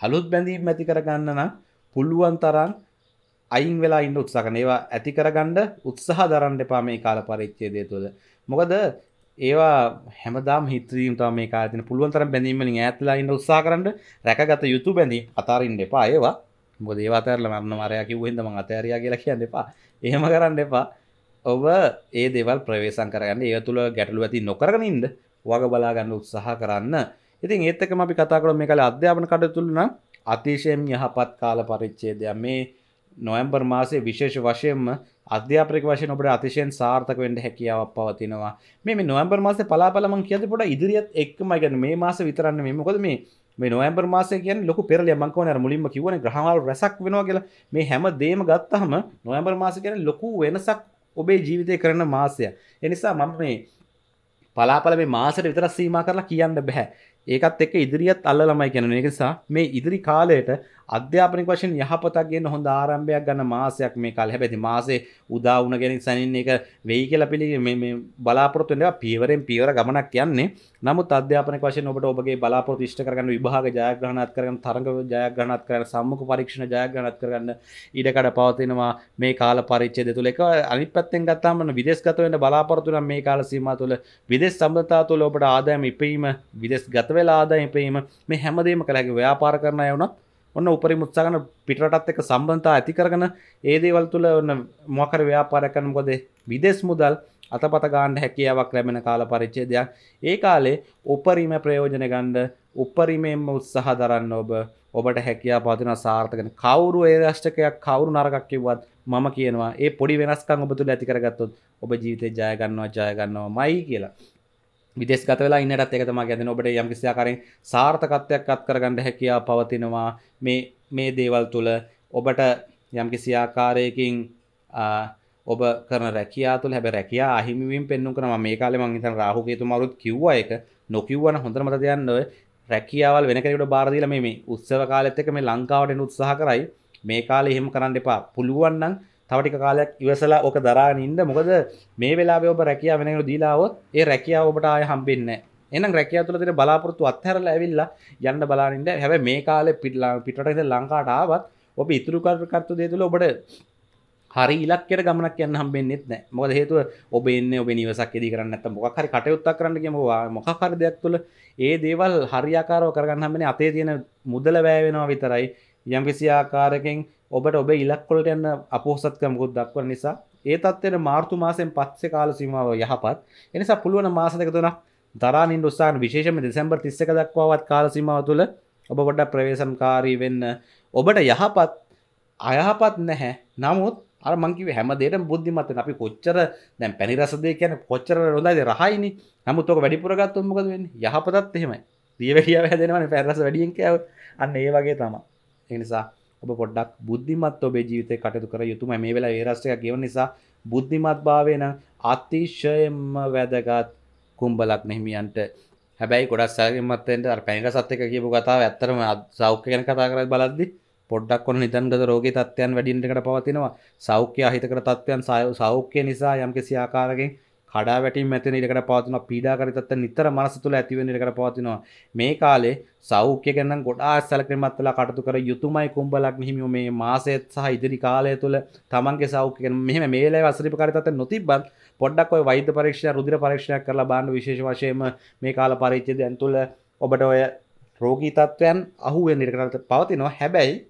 අලුත් බැඳීම් ඇති කරගන්න නම් පුළුවන් තරන් අයින් වෙලා ඉන්න උත්සාහ කරන ඒවා ඇති කරගන්න උත්සාහ දරන්න එපා මේ කාල පරිච්ඡේදය තුළ මොකද ඒවා හැමදාම හිතරීම තම මේ කාලතින පුළුවන් තරම් බැඳීම් වලින් ඈත්ලා ඉන්න උත්සාහ කරන්න රැකගත යුතු බැඳීම් අතාරින්න එපා ඒවා මොකද ඒවා අතහැරලා මරණ මරයා කිව්වෙන්ද මං අතහැරියා කියලා කියන්න එපා එහෙම කරන්න එපා ඔබ ඒ දෙවල් ප්‍රවේශන් කරගන්න ඒ තුළ ගැටලු ඇති නොකරනින්ද වග බලාගන්න උත්සාහ කරන්න ඉතින් ඒත්තක අපි කතාකරම මේ කළ අධ්‍යාපන කටතුළන අතිශයෙන් යහපත් කාල පරිච්චේදයක් මේ නොයම්බර් මාසේ විශේෂ වශයෙන්ම අධ්‍යාපනික වශයෙන් ඔබට අතිශයෙන් සාර්ථක වෙන්න හැකියාවක් පවතිනවා. මේ මේ නොවැම්බර් මාසේ පලාපල මම කියද්දි පොඩ ඉදිරියත් එක්කම يعني මේ මාසේ විතරක් නෙමෙයි. මොකද මේ මේ නොවැම්බර් මාසේ කියන්නේ ලොකු පෙරලියක්. මම කියන්නේ අර මුලින්ම කිව්වනේ ග්‍රහවල රැසක් වෙනවා කියලා. මේ හැම දෙයක්ම ගත්තාම නොවැම්බර් මාසේ කියන්නේ ලොකු වෙනසක් ඔබේ ජීවිතේ කරන මාසයක්. ඒ නිසා මම මේ පලාපල මේ මාසෙට විතරක් සීමා කරලා කියන්න බෑ. ඒකත් එක්ක ඉදිරියත් අල්ලලමයි කියනවා. ඒ නිසා මේ ඉදිරි කාලයට අධ්‍යාපනික වශයෙන් යහපතක් ගෙන හොඳ ආරම්භයක් ගන්න මාසයක් මේ කාලේ. හැබැයි මාසේ උදා වුණ කෙනෙක් සැනින් ඒක වෙයි කියලා පිළි මේ මේ බලාපොරොත්තු වෙනවා පියවරෙන් පියවර ගමනක් යන්නේ. නමුත් අධ්‍යාපනික වශයෙන් ඔබට ඔබගේ බලාපොරොත්තු ඉෂ්ට කරගන්න විභාග ජයග්‍රහණත් කරගන්න තරඟ ජයග්‍රහණත් කරගන්න සම්මුඛ පරීක්ෂණ ජයග්‍රහණත් කරගන්න ඉඩකඩ පවතිනවා මේ කාල පරිච්ඡේදය තුල. ඒක අනිත් පැත්තෙන් ගත්තාම විදේශගත වෙන්න බලාපොරොත්තු නම් මේ කාල සීමාව තුළ විදෙස් සම්බන්ධතා තුළ ඔබට ආදායම ඉපීම විදෙස් ගත වෙලා ආදායම ඉපීම මේ හැමදේම කළ හැකි ව්‍යාපාර කරන අය වුණත් ඔන්න උපරි මුත්සාගන පිටටත් එක සම්බන්තා ඇති කරගන ඒදේවල් තුළ ඔන්න මොකර ව්‍යාපාරකන ගොද විදෙස් මුදල් අතපත ගාණ්ඩ හැකියාවක් ලැබෙන කාල පරිච්චේදයක් ඒ කාලේ උපරීම ප්‍රයෝජන ගණ්ඩ උපරිමෙන්ම උත්සාහ දරන්න ඔබ ඔබට හැකයා පාතින සාර්ථකන කවරු ඒ රෂ්ටකයක් කවරු නරකක්කිවත් මම කියනවා ඒ පොඩි වෙනස්කං ඔබතුළ ඇතිකරගත්තොත් ඔබ ජීවිතය ජයගන්නවා ජයගන්නවා මයි කියලා විදෙස් ගතවෙලා ඉන්නටත් එක තම ගැදෙන ඔබට යම්කිසියාකාරෙන් සාර්ථකත්වයක් අත් කරගන්න හැකියා පවතිනවා මේ මේ දේවල් තුළ ඔබට යම්කිසියාකාරයකින් ඔබ කරන රැකයා තුළ හැබ රැකයා අහිමිවිම් පෙන්නු කරම මේ කාලෙ මං හිතන් රාහුකේතු මරුත් කිව්ව එක නොකිව්වන හොඳ මත යන්න රැකියාවල් වෙනකරට බාරදිල මේ උත්සව කාලෙත් එක මේ ලංකාවට උත්සාහ කරයි මේ කාලෙ එහෙම කරන්න එපා පුළුවන්නම් තවටික කාලයක් ඉවසලා ඕක දරාන ඉන්න මොකද මේ වෙලාව ඔබ රැකියා වෙනු දීලාවොත් ඒ රැකියාව ඔබට ආය හම්බෙන්න එනම් රැකියා තුළ තින බලාපොරත්තු අත්හැරල ඇවිල්ලා යන්න බලානින්ට හැබ මේ කාලෙ පිටලා පිටට ලංකාට ආවත් ඔබ ඉතුරුකර කරතු දේතුළ ඔබට හරි ඉලක්කෙට ගමනක් යන්න හම්බෙන්න්නෙත් නෑ මොද හේතුව ඔබ එන්න ඔබ නිවසක් ෙදි කරන්න ඇත මොකහරි කටයුත්තක් කරන්න ගෙමවා මොකර දෙයක් තුළ ඒ දේවල් හරියාකාරව කරගන්න හමෙන අතේ තියෙන මුදල වෑවෙනවා විතරයි යම් කිසි ආකාරකෙන් ඔබට ඔබ ඉලක්කොලට යන්න අපෝසත්කමකුත් දක්ව නිසා ඒ තත්වයට මාර්තු මාසයෙන් පත්සේ කාල සීමාව යහපත් එනිසා පුළුවන මාස දෙක තුනක් දරානින් උත්සාහන විශේෂම දෙසැම්බර් 31 දක්වාවත් කාල සීමාව තුළ ඔබ වඩා ප්‍රවේශම්කාරී වෙන්න ඔබට යහපත් අයහපත් නැහැ නමුත් අර මං කිව්වේ හැම දෙයකම බුද්ධිමත් වෙන්න අපි කොච්චර දැන් පැණි රස දෙය කියන්නේ කොච්චර හොඳයිද රහයිනේ නමුත් ඔක වැඩිපුර ගත්තොත් මොකද වෙන්නේ යහපතත් එහෙමයි දියවැඩියාව හැදෙනවනේ පැණි රස වැඩියෙන් කෑව අන්න ඒ වගේ තමයි ඒ නිසා ඔබ පොඩ්ඩක් බුද්ධිමත් ඔබේ ජීවිතය කටයුතු කර යුතුමයි මේ වෙලා ඒ රාශියක් ගෙවන නිසා බුද්ධිමත් භාවය නම් අතිශයම වැදගත් කුම්බලක් හිමියන්ට හැබැයි ගොඩක් සැලකිලිමත් වෙන්න අර පැණි රසත් එක කියපු කතාව ඇත්තටම සෞඛ්‍ය ගැන කතා කරලා බලද්දි පොඩ්ඩක් ඔන්න නිදන්ගත රෝගී තත්ත්වයන් වැඩි වෙනකට පවතිනවා සෞඛ්‍ය අහිතකර තත්ත්වයන් සෞඛ්‍ය නිසා යම්කිසි ආකාරකින් හඩා වැටීම් ඇතින ඉඩකට පවතිනවා පීඩාකාරීත්වය නිතර මනස තුළ ඇති වෙන ඉඩකට පවතිනවා මේ කාලේ සෞඛ්‍ය ගැන නම් ගොඩාක් සැලකිලිමත් වෙලා කටයුතු කර යුතුමයි කුඹලක් හිමියෝ මේ මාසෙත් සහ ඉදිරි කාලය තුළ තමන්ගේ සෞඛ්‍ය ගැන මෙහෙම මේ වෙලාවේ අසනීපකාරීත්වය නොතිබ්බත් පොඩ්ඩක් ওই වෛද්‍ය පරීක්ෂණ රුධිර පරීක්ෂණයක් කරලා බලන්න විශේෂ වශයෙන්ම මේ කාල පරිච්ඡේදයන් තුළ ඔබට ඔය රෝගී තත්ත්වයන් අහුවෙන් ඉඩකට පවතිනවා හැබැයි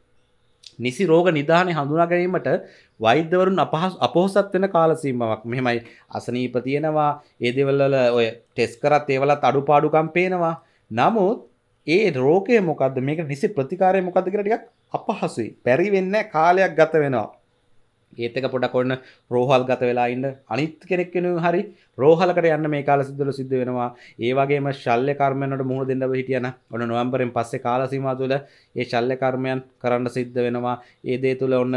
නිසි රෝග නිධානය හඳුනා ගැනීමට වෛද්‍යවරුන් අපහස් අපොහසත් වෙන කාලසීමාවක් මෙහෙමයි අසනීප තියෙනවා ඒ දේවල් වල ඔය ටෙස්ට් කරත් ඒවලත් අඩුපාඩුකම් පේනවා නමුත් ඒ රෝගය මොකද්ද මේක නිසි ප්‍රතිකාරය මොකද්ද කියලා ටිකක් අපහසුයි. පරිවෙන්නේ කාලයක් ගත වෙනවා. ඒතක පොඩක් ඔන්න රෝහල් ගත වෙලාඉන්න අනිත් කෙනෙක්කෙන හරි රෝහලකට යන්න මේ කාල සිදල සිද්ධ වෙනවා ඒවගේම ශල්්‍ය කර්මයනට මුහුණ දෙන්නව හිටියන ඔන්න නොවම්බරෙන් පස්සේ කාලසීමා තුළ ඒ ශල්්‍ය කර්මයන් කරන්න සිද්ධ වෙනවා ඒදේ තුළ ඔන්න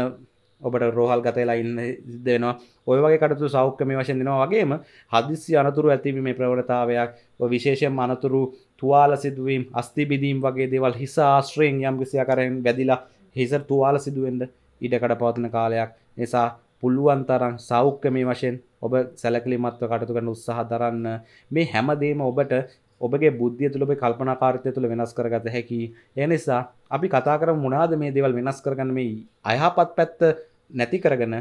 ඔබට රෝහල් ගතලා ඉන්න සිද්ධ වෙනවා ඔය වගේ කටතු සෞඛ්‍ය මේ වශයෙන් දෙනවා වගේම හදිස්සි අනතුරු ඇතිවීමේ ප්‍රවණතාවයක් විශේෂයෙන් අනතුරු තුවාල සිදුවීම් අස්තිබිදීම් වගේ දේවල් හිස ආශ්‍රයෙන් යම් කිසියා කරෙන් වැදිලා හිසර තුවාල සිදුවෙන්ද ඉඩකට පවතින කාලයක් නිසා පුළුවන් තරම් සෞඛ්‍ය මේ වශයෙන් ඔබ සැලකලිමත්ව කටයුතු කරන උත්සාහ දරන්න මේ හැමදේම ඔබට ඔබගේ බුද්ධිය තුළ ඔබ කල්පනාකාරීත්වය තුළ වෙනස් කරගත හැකි ඒ නිසා අපි කතා කරමු මොනවාද මේ දේවල් වෙනස් කරගන්න මේ අයහපත් පැත්ත නැති කරගෙන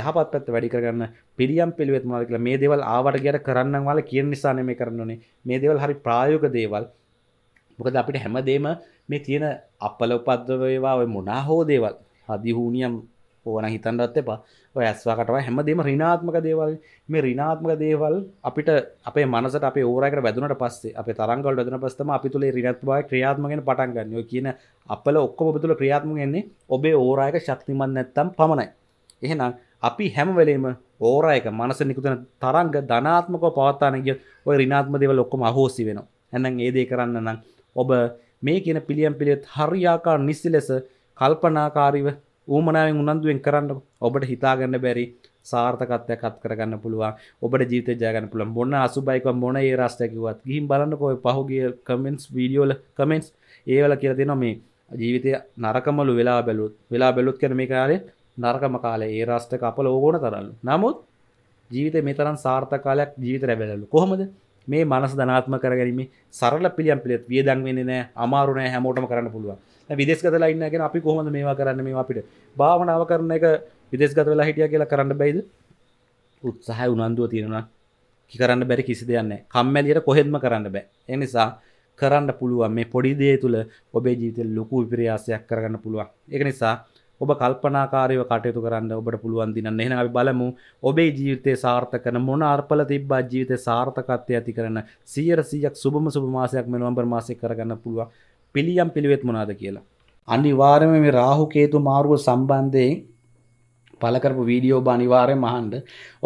යහපත් පැත්ත වැඩි කරගන්න පිළියම් පිළිවෙත් මොනවද කියලා මේ දේවල් ආවට ගියට කරන්නම් වල කියන නිසා නෙමෙයි කරන්න ඕනේ මේ දේවල් හරි ප්‍රායෝගික දේවල් මොකද අපිට හැමදේම මේ තියෙන අපල උපද්දව වේවා ඔය මොනා හෝ දේවල් හදිහූනියම් ඕන හිතන්රත් එපා ඔය ඇස්වාකටව හැමදේම රිනාත්මක දේවල් මේ රිනාත්මක දේවල් අපිට අපේ මනසට අප ඕරකට වැදුනට පස්සේ අප තරංගල් වැදන පස්සම අපි තුළේ රිනත්වා ක්‍රියාත්මගෙන පටන්ගන්නය කියන අපල ඔක්කොම තුළ ක්‍රියාත්මගෙන්නේ ඔබේ ඕරායක ශක්තිමන් නැත්තම් පමණයි එහෙනම් අපි හැමවලේම ඕරායක මනස නිකුතන තරංග ධනාත්මක පවත්තානගිය ඔය රිනාත්ම දෙවල් ඔක්කොම අහෝසි වෙන ඇැන් ඒදේ කරන්න නම් ඔබ මේ කියන පිළියම් පිළිත් හරියාකා නිස්සි ලෙස කල්පනාකාරිව ඌමනාවෙන් උනන්දුවෙන් කරන්න ඔබට හිතාගන්න බැරි සාර්ථකත්වයක් අත් කරගන්න පුළුවන් ඔබට ජීවිතය ජයගන්න පුළුවන් මොන අසුබයික මොන ඒ රාස්ටයකිවත් ගිහින් බලන්නකෝ ඔය පහුගිය කමෙන්ට්ස් වීඩියෝල කමෙන්ට්ස් ඒවල කියලා දෙනවා මේ ජීවිතය නරකමලු වෙලා බැලුත් වෙලා බැලුත් කර මේ කාලේ නරකම කාලේ ඒ රාස්ටක අපල ඕගොන තරල්ලු නමුත් ජීවිත මේ තරම් සාර්ථකාලයක් ජීවිත රැබැලු කොහොමද මේ මනස ධනාත්ම කරගැනීම සරල පිළියම් පිළිත් වියදන් වෙන්නේ නෑ අමාරු නෑ හැමෝටම කරන්න පුළුවන් විදෙස් ගතලා ඉන්නගෙන අපි කොහොමද මේවා කරන්න මේ අපිට භාවනාව කරන එක විදෙස් ගත වෙලා හිටිය කියලා කරන්න බයිද උත්සාහය උනන්දුව තියෙනවා කරන්න බැරි කිසි දෙයන්න කම්මැලියට කොහෙත්ම කරන්න බෑ එනිසා කරන්න පුළුවන් මේ පොඩි දේ තුළ ඔබේ ජීවිතය ලොකු විපිරියාසයක් කරගන්න පුළුවන් එක නිසා ඔබ කල්පනාකාරයව කටයුතු කරන්න ඔබට පුළුවන් දිනන්න එහෙනම් අපි බලමු ඔබේ ජීවිතේ සාර්ථක කරන මොන අර්පල තිබ්බා ජීවිතේ සාර්ථකත්වය ඇති කරන 100%ක් සුබම සුබ මාසයක් මේ නොවැම්බර් මාසයේ කරගන්න පුළුවන් පිළියම් පිළිවෙත් මොනාද කියලා. අනිවාර්යයෙන්ම මේ රාහු කේතු මාර්ග සම්බන්ධයෙන් පළ කරපු වීඩියෝ ඔබ අනිවාර්යයෙන්ම අහන්න.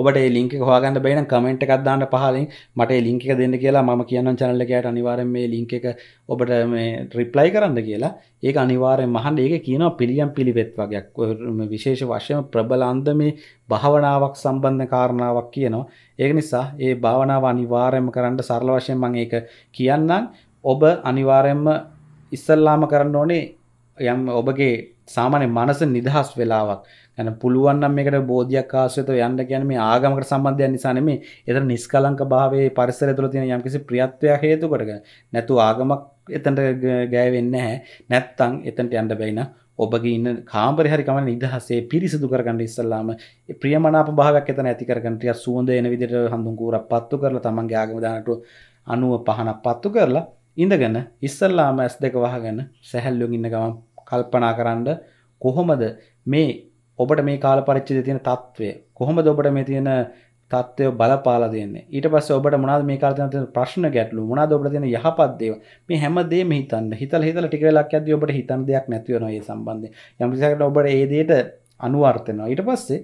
ඔබට මේ ලින්ක් එක හොයාගන්න බැරි නම් කමෙන්ට් එකක් දාන්න පහලින් මට මේ ලින්ක් එක දෙන්න කියලා මම කියන්නම් channel එකට අනිවාර්යයෙන් මේ ලින්ක් එක ඔබට මේ රිප්ලයි කරන්න කියලා. ඒක අනිවාර්යයෙන්ම අහන්න. ඒක කියනවා පිළියම් පිළිවෙත් වගේක්. විශේෂ වශයෙන් ප්‍රබල අන්දමේ භාවනාවක් සම්බන්ධ කාරණාවක් කියනවා. ඒක නිසා ඒ භාවනාව අනිවාර්යයෙන්ම කරන්න සරල වශයෙන් මම ඒක කියන්නම්. ඔබ අනිවාර්යයෙන්ම ඉස්සල්ලාම කරන්න ඕනේ යම් ඔබගේ සාමාන්‍ය මනස නිදහස් වෙලාවක් ගැන පුළුවන් නම් මේකට බෝධියක් ආශ්‍රිතව යන්න කියන්නේ මේ ආගමකට සම්බන්ධයක් නිසා නෙමෙයි. ඒතර නිෂ්කලංක භාවයේ පරිසරය තුළ තියෙන යම්කිසි ප්‍රියත්වයක් හේතු කොටගෙන නැතු ආගමක් එතනට ගෑවෙන්නේ නැහැ. නැත්තම් එතනට යන්න බැයි නම් ඔබගේ ඉන්න කාමරේ හරි කමන නිදහසේ පිරිසිදු කරගන්න ඉස්සල්ලාම ප්‍රියමනාප භාවයක් එතන ඇති කරගන්න ටිකක් සුවඳ එන විදිහට හඳුන් කූරක් පත්තු කරලා තමන්ගේ ආගම දානට අනුව පහනක් පත්තු කරලා ඉඳගන්න ඉස්සල්ලාම ඇස් දෙක වහගන්න සැහැල්ලුම් ඉන්න ගම කල්පනා කරන්න කොහොමද මේ ඔබට මේ කාල පරිච්චිද තියෙන තත්ත්වය කොහොමද ඔබට මේ තියෙන තත්ත්වය බලපාලා දෙන්නේ ඊට පස්සේ ඔබට මොනවද මේ කාලේ තියෙන ප්‍රශ්න ගැටලු මොනවද ඔබට තියෙන යහපත් දේවල් මේ හැමදේම හිතන්න හිතලා හිතලා ටික වෙලාවක් යද්දී ඔබට හිතන දෙයක් නැති වෙනවා ඒ සම්බන්ධයෙන් යම් කිසි කෙනෙක් ඔබට ඒ දෙයට අනුවර්ත වෙනවා ඊට පස්සේ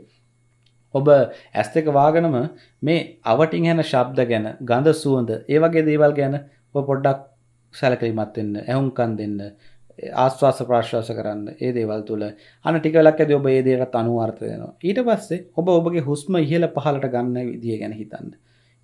ඔබ ඇස් දෙක වාගෙනම මේ අවටින් යන ශබ්ද ගැන ගඳ සුවඳ ඒ වගේ දේවල් ගැන ඔබ පොඩ්ඩක් සැලකිලිමත් වෙන්න ඇහුම්කන් දෙන්න ආස්වාස ප්‍රශ්වාස කරන්න ඒ දේවල් තුළ අන ටිකලක් ඇද ඔබ ඒදේකට අනුවර්තයනවා ඊට පස්සේ ඔබ ඔබගේ හුස්ම ඉහල පහලට ගන්න විදිිය ගැන හිතන්න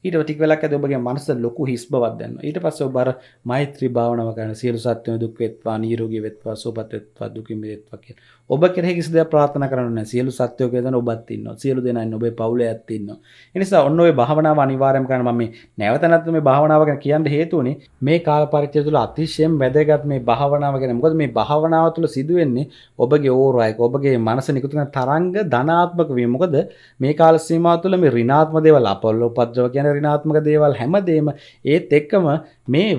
ඊට ටිකලක් ඇද ඔබගේ මනස ලොකු හිස් බවදන්න ඊට පස්ස බර මෛත්‍රී භාවනාව කරන සියලු සත්‍යය දුක් වෙත්වා නීරෝගී වෙත්වා සෝපත් වෙත්වා දුකින් වෙත්වා කියලා ඔබ කෙනෙ කිසිද ප්‍රාථන කරන සියලු සත්‍යයෝක දන ඔබත්තින්න සියලු දෙන ඔබේ පවුල ඇත්තින්න එනිසා ඔන්න ඔය භාවනාව අනිවාරයම් කරන මේ නැවතනත් මේ භාවනාවක කියන්න හේතුවනි මේ කාල පරිචය තුළ අතිශයෙන් වැදගත් මේ භාවනාව ගැන මොකද මේ භාවනාව තුළ සිදුවෙන්නේ ඔබගේ ඕරයික ඔබගේ මනස නිකුතුන තරංග ධනාත්මක වීම මොකද මේ කාල සීමා තුළ මේ ඍණාත්මක දේවල් අපල්ල උපද්‍රව කියන ඍණාත්මක දේවල් හැමදේම ඒත් එක්කම මේ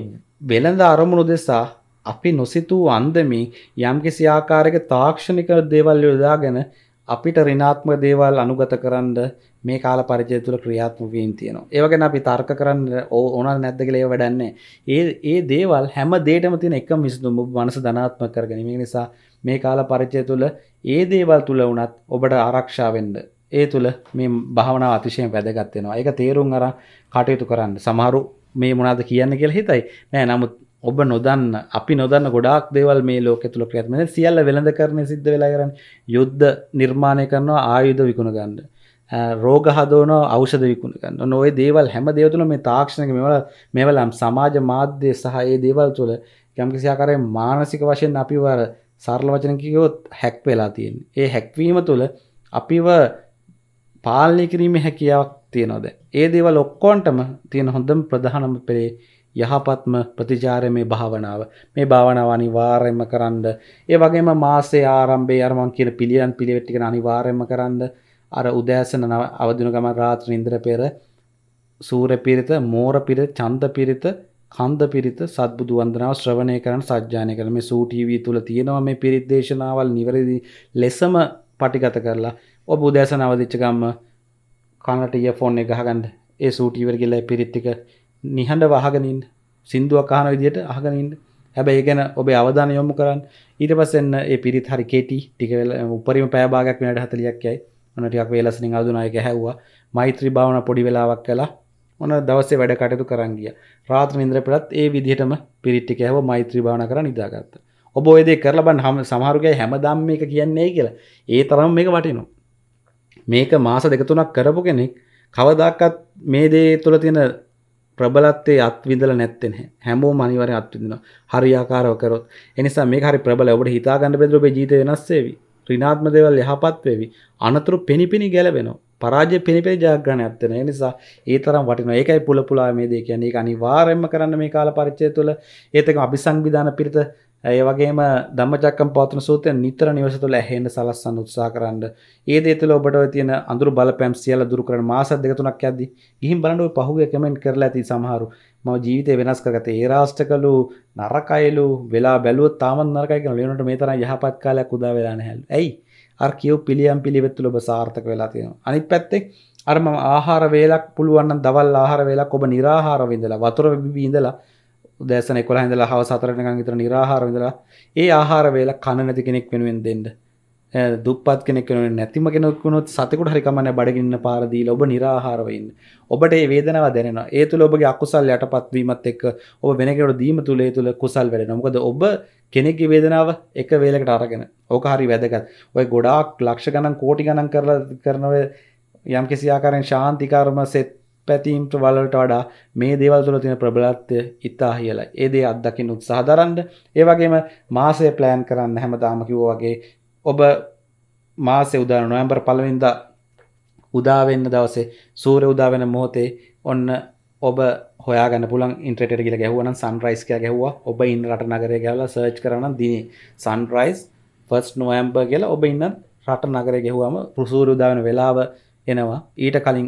වෙළඳ අරමුණු දෙසා අපි නොසිතූ අන්දමින් යම්කිසි ආකාරයක තාක්ෂණික දේවල් යොදාගෙන අපිට ඍණාත්මක දේවල් අනුගත කරන්න මේ කාල පරිච්ඡේදය තුළ ක්‍රියාත්මක වීම තියෙනවා. ඒව ගැන අපි තර්ක කරන්න ඕනල් නැද්ද කියලා ඒව වැඩන්නේ. ඒ ඒ දේවල් හැම දෙයකම තියෙන එකම විසඳුම ඔබ මනස ධනාත්මක කරගෙන. මේ නිසා මේ කාල පරිච්ඡේදය තුළ ඒ දේවල් තුළ වුණත් ඔබට ආරක්ෂා වෙන්න ඒ තුළ මේ භාවනාව අතිශයෙන් වැදගත් වෙනවා. ඒක තේරුම් අරන් කටයුතු කරන්න. සමහරු මේ මොනවද කියන්නේ කියලා හිතයි. නෑ නමුත් ඔබ නොදන්න අපි නොදන්න ගොඩක් දේවල් මේ ලෝක තුළ ක්‍රියාත්ම සියල්ල වෙළඳ කරන සිද්ධ වෙලා කරන්න යුද්ධ නිර්මාණය කරනවා ආයුධ විකුණ ගන්න රෝග හදෝන අවෂද විකුණ ගන්න නොේ දේවල් හැම දේවතුළ මේ තාක්ෂණක මෙවල මෙවලම් සමාජ මාධ්‍යය සහ ඒ දේවල් තුළ යම්කිසියාකාරය මානසික වශයෙන් අපිවර සරල වචනකියොත් හැක් වෙලා තියෙන් ඒ හැක්වීම තුළ අපිව පාලනය කිරීම හැකියාවක් තියනොද ඒ දේවල් ඔක්කෝන්ටම තියෙන හොඳම් ප්‍රධානම පෙරේ යහපත්ම ප්‍රතිචාරය මේ භාවනාව මේ භාවනාව අනිවාර්යෙන්ම කරන්න ඒ වගේම මාසේ ආරම්භයේ අර මං කියන පිළියම් පිළිවෙත් ටික අනිවාර්යෙන්ම කරන්න අර උදෑසන අවදින ගමන් රාත්‍රී ඉන්ද්‍ර පෙර සූර්ය පිරිත මෝර පිරිත චන්ද පිරිත කන්ද පිරිත සත්බුදු වන්දනාව ශ්‍රවණය කරන සජ්ජායනය කරන මේ සූ ටීවී තුල තියෙනවා මේ පිරිත් දේශනාවල් නිවැරදි ලෙසම පටිගත කරලා ඔබ උදෑසන අවදිච්ච ගම්ම කනට ඉයර්ෆෝන් එක ගහගන්න ඒ සූ ටීවර් ගිහලා පිරිත් ටික නිහඬ වහගෙනින් සිින්දුවක් අහන විදියට අහගෙනින්ට හැබැයි ගැන ඔබේ අවධාන යොමු කරන්න ඊට පස්සෙන් ඒ පිරිත් හරි කෙටි ටිකවල උපරිම පෑභාගයක් වනට හතලියක්යයි ඔනටක් වේලසිනි අදුනායක හැව්වා මෛත්‍රී භාවන පොඩි වෙලාවක් කලා ඕන දවසේ වැඩ කටයුතු කරන්ගිය රාත්‍ර ඉන්ද්‍ර පෙරත් ඒ විදිහටම පිරිට්ටික හැව මෛත්‍රී භාවන කර නිදාගත්ත ඔබ ඔයදේ කරලබන් හම සමහරුගේ හැමදම් මේක කියන්නේ කියලා ඒ තරම් මේක වටිනවා මේක මාස දෙක තුනක් කරපු කෙනෙක් කවදක්කත් මේ දේ තුළ තියෙන ප්‍රබලත්වයේ අත්විඳලා නැත්තේ නැහැ. හැමෝම අනිවාර්යෙන් අත්විඳිනවා. හරියාකාරව කරොත්. ඒ නිසා මේක හරි ප්‍රබලයි. ඔබට හිතා ගන්න බැරිද ඔබේ ජීවිතය වෙනස් වෙවි. ඍණාත්මක දේවල් යහපත් වෙවි. අනතුරු පිනිපිනි ගැලවෙනවා. පරාජය පිනිපිනි ජයග්‍රහණයක් වෙනවා. ඒ නිසා ඒ තරම් වටිනවා. ඒකයි පුල පුලා මේ දේ කියන්නේ. ඒක අනිවාර්යයෙන්ම කරන්න මේ කාල පරිච්ඡේදය තුළ ඒත් එක අபிසංවිධාන පිරිත ඒ වගේම ධම්මචක්කම් පවත්වන සූත්‍රය නිතර නිවස තුළ ඇහෙන්න සලස්සන්න උත්සාහ කරන්න. ඒ දේ තුළ ඔබට ඔය තියෙන අඳුරු බලපෑම් සියල්ල දුරු කරන මාස දෙක තුනක් යද්දි ගිහින් බලන්න ඔය පහුගිය කමෙන්ට් කරලා ඇති සමහරු. මම ජීවිතේ වෙනස් කරගත්තේ ඒ රාෂ්ටකලු නරකයිලු වෙලා බැලුවොත් තාමත් නරකයි කියන ලේනට මේ තරම් යහපත් කාලයක් උදා වෙලා නැහැලු. ඇයි? අර කියව පිළියම් පිළිවෙත් තුළ ඔබ සාර්ථක වෙලා තියෙනවා. අනිත් පැත්තේ අර මම ආහාර වේලක් පුළුවන් නම් දවල් ආහාර වේලක් ඔබ निराහාර විඳලා වතුර බිබී ඉඳලා දැසන කොල හිඳලා හව සතරනකන් විතර නිරාහාර විඳලා ඒ ආහාර වේල කන නැති කෙනෙක් වෙනුවෙන් දෙන්න දුප්පත් කෙනෙක් වෙනුවෙන් නැතිම කෙනෙක් වුණොත් සතෙකුට හරි කමන්නේ බඩගින්න පාර දීලා ඔබ නිරාහාරව ඉන්න. ඔබට ඒ වේදනාව දැනෙනවා. ඒ තුල ඔබගේ අකුසල් යටපත් වීමත් එක්ක ඔබ වෙන කෙනෙකුට දීම තුල ඒ තුල කුසල් වැඩෙනවා. මොකද ඔබ කෙනෙක්ගේ වේදනාව එක වේලකට අරගෙන. ඕක හරි වැදගත්. ඔය ගොඩාක් ලක්ෂ ගණන් කෝටි ගණන් කරලා කරන ඔය යම් කිසි ආකාරයෙන් ශාන්තිකර්ම සෙත් පැතීම් ප්‍රවලට වඩා මේ දේවල් තුළ තියෙන ප්‍රබලත්වය ඉතා කියලා ඒ දේ අත්දකින්න උත්සාහ දරන්න ඒ වගේම මාසය ප්ලෑන් කරන්න හැමදාම කිව්වා වගේ ඔබ මාසේ උදාන නොවැම්බර් පළවෙනිදා උදා වෙන්න දවසේ සූර්ය උදා වෙන මොහොතේ ඔන්න ඔබ හොයාගන්න පුළන් ඉන්ට්‍රට ගිල ගැහුවන සන්රයිස් කය ගැහවා ඔබ ඉන්න රට නගරය ගැල සර්ච් කරන දින සන්රයිස් ෆස් නොයම්බ කියලා ඔබ ඉන්න රට නගර ගැහුවම පුසූරුදාවන වෙලාව එනවා ඊට කලින්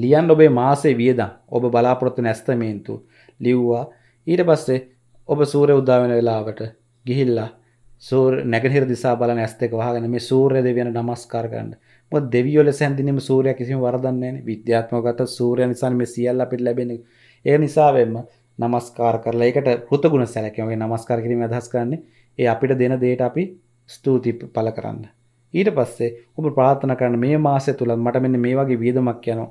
ලියන් ඔබේ මාසේ වියදම් ඔබ බලාපොරොත්තු නැස්තමේන්තු ලිව්වා ඊට පස්සේ ඔබ සූරය උද්දාවෙන වෙලාවට ගිහිල්ලා සූර් නැගහිර දිසා බල ඇස්තක වහගෙන මේ සූර්ය දෙවියන නමස්කාර කරන්න මො දෙවියෝ ලෙස හැඳිනීම සූර්ය කිසිම වරදන්නේ විද්‍යාත්මකගත සූර්ය නිසා මේ සියල්ල අපිට ලැබෙන ඒ නිසාවෙන්ම නමස්කාර කරලා ඒකට පෘතගුණ සැලකමගේ නමස්කාර කිරීම අදහස් කරන්නේ ඒ අපිට දෙන දේට අපි ස්තුති පල කරන්න. ඊට පස්සේ ඔබ ප්‍රාථන කරන මේ මාසය තුළත් මට මෙන්න මේ වගේ වියදමක් යනවා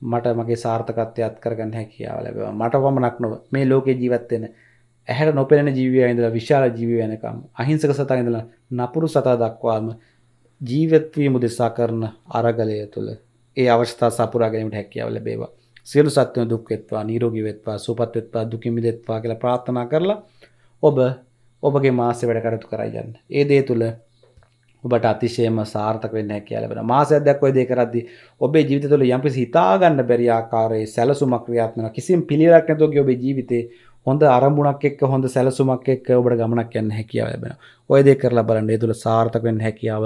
මට මගේ සාර්ථකත්වය අත්කරගන්න හැකියාව ලැබවා මට පමණක් නොව මේ ලෝකේ ජීවත්වෙන ඇහැට නොපෙනෙන ජීවිය ඉඳලා විශාල ජීවය වෙනකම් අහිංසක සතා ඉඳලා නපුරු සතා දක්වාම ජීවත්වී මුදෙසා කරන අරගලය තුළ ඒ අවස්ථා සපුරා ගැනීමට හැකියාව ලැබේවා සියලු සත්‍යය දුක් වෙත්වා නිරෝගී වෙත්වා සුවපත් වෙත්වා දුකින් මිදෙත්වා කියලා ප්‍රාර්ථනා කරලා ඔබ ඔබගේ මාසෙ වැඩ කටයුතු කරයි යන්න. ඒ දේ තුළ ඔබට අතිශයම සාර්ථක වෙන්න හැකියාව ලැබෙන මාසයක් දක්වා ඔය දේ කරද්දී ඔබේ ජීවිතය තුළ යම්කිසි හිතා ගන්න බැරි ආකාරයේ සැලසුමක් ක්‍රියාත්මක කිසිම පිළිවෙලක් නැතුව ඔබේ ජීවිතේ හොඳ අරමුණක් එක් හොඳ සැලසුමක් එක් ඔබට ගමනක් යන්න හැකියාව ලැබෙන ඔය දෙ කරලා බලන්න ඒ තුළ සාර්ථකෙන් හැකියාව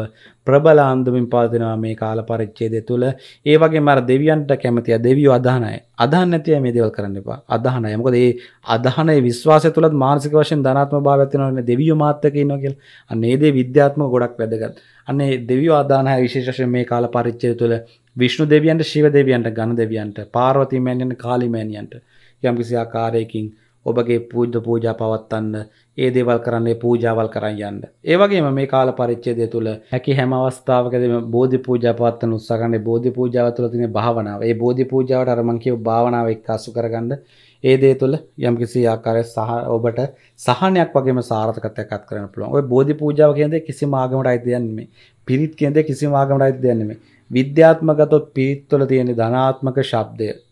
ප්‍රබලාන්දමින් පාතිනවා මේ කාල පරිච්චේදය තුළ ඒ වගේ මර දෙවියන්ට කැමතිය දෙවියෝ අදහනය අදහන්න ඇතිය මේ දෙවල් කරන්න එපා අදහන යමකද ඒ අදහන විශ්වාස තුළත් මාර්සික වශයෙන් ධනාත්ම භාවත්තිනවන දෙවියෝ මාත්තක නොකල් අන්නේදේ විද්‍යාත්ම ගොඩක් වැදගත් අන්නේ දෙවියෝ අදානය විශේෂයෙන් මේ කාල පරිච්චය තුළ විශ්ණු දෙවියන්ට ශිව දෙවියන්ට ගණ දෙවියන්ට පාර්වතිමෑන්යන් කාලිමෑනියන්ට යම්කිසි ආකාරයකින් ඔබගේ පූජ්ද පූජා පවත්වන්න ඒ දේවල් කරන්නේ පූජාවල් කරන්න යන්න. ඒ වගේම මේ කාල පරිච්ඡේදය තුළ හැකි හැම අවස්ථාවකදීම බෝධි පූජා පවත්වන්න උත්සාහ කරන්නේ බෝධි පූජාව තුළ තියෙන භාවනාව. ඒ බෝධි පූජාවට අර මං කියව භාවනාව එක්කාසු කරගන්න ඒ දේ තුළ යම්කිසි ආකාරයේ සහ ඔබට සහනයක් වගේම සාර්ථකත්වයක් අත් කරන්න පුළුවන්. ඔය බෝධි පූජාව කියන දේ කිසිම ආගමකට අයිති දෙයක් නෙමෙයි. පිරිත් කියන දේ කිසිම ආගමකට අයිති දෙයක් නෙමෙයි. විද්‍යාත්මකව පිරිත් වල තියෙන ධනාත්මක ශබ්දය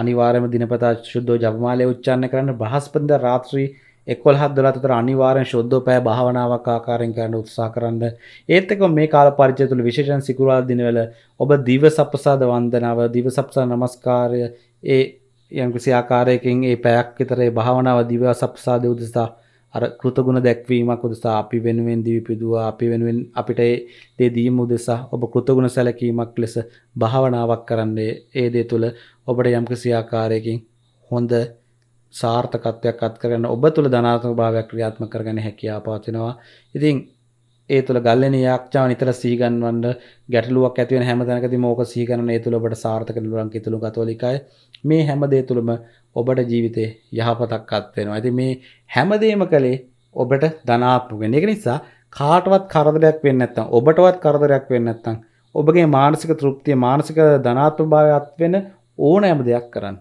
අනිවාර්යම දිනපතා ශුද්ධෝ ජපමාලය උච්චාරණය කරන්න බ්‍රහස්පතින්දා රාත්‍රී 11 12 අතර අනිවාර්යෙන් ශුද්ධෝ පැය භාවනාවක් ආකාරයෙන් කරන්න උත්සාහ කරන්න. ඒත් එක්ක මේ කාල පරිච්ඡේදය තුළ විශේෂයෙන් සිකුරාදා දිනවල ඔබ දිව සප්පසාද වන්දනාව, දිව සප්පසාද නමස්කාරය ඒ යම්කිසි ආකාරයකින් ඒ පැයක් විතර ඒ භාවනාව දිව සප්පසාදේ උදෙසා අර කෘතගුණ දැක්වීමක් උදෙසා අපි වෙනුවෙන් දිවි පිදුවා අපි වෙනුවෙන් අපිට ඒ දේ දීම උදෙසා ඔබ කෘතගුණ සැලකීමක් ලෙස භාවනාවක් කරන්නේ ඒ දේ තුළ ඔබට යම්කිසි ආකාරයකින් හොඳ සාර්ථකත්වයක් අත්කරගන්න ඔබ තුළ ධනාත්මක භාවයක් ක්‍රියාත්මක කරගන්න හැකියාව පවතිනවා. ඉතින් ඒ තුළ ගල්ලෙන යාක්ෂාව නිතර සීගන්වන්න ගැටලුවක් ඇති වෙන හැම තැනකදීම ඕක සීගන්වන ඒ තුළ ඔබට සාර්ථක නිරුවන් කිතුළු කතෝලිකයි. මේ හැම දේ තුළම ඔබට ජීවිතේ යහපතක් අත් වෙනවා. ඉතින් මේ හැම දෙයක්ම කලේ ඔබට ධනාත්මක වෙන. ඒක නිසා කාටවත් කරදරයක් වෙන්නේ නැත්නම් ඔබටවත් කරදරයක් වෙන්නේ නැත්නම් ඔබගේ මානසික තෘප්තිය මානසික ධනාත්මභාවය අත් වෙන ඕනෑම දෙයක් කරන්න.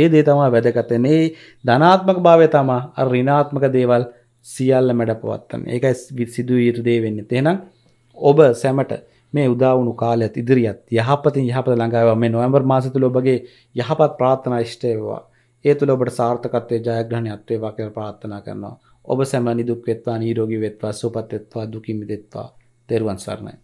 ඒ දේ තමා වැදගතන ඒ ධනාත්මක භාවය තමා අ රිනාත්මක දේවල් සියල්ල මැඩ පවත්තන්න ඒක සිදු යුතු දේ වෙන්න තියෙනම් ඔබ සැමට මේ උදාවුණු කාලයත් ඉදිරිියත් යහපතින් යහපත ළඟාව මේ නොවම්බර් මාසතුල ඔබගේ යහපත් ප්‍රාත්ථනා ෂ්ටේවා ඒ තුළ ඔබට සාර්ථකත්වය ජයග්‍රහණයත්වේවා කර ප්‍රාත්ථනා කරනවා ඔබ සැම නිදුක් වෙත්වා නීරෝගී වෙත්වා සුපත් වෙත්වා දුකින් මිදෙත්වා තෙරුවන් සරණයි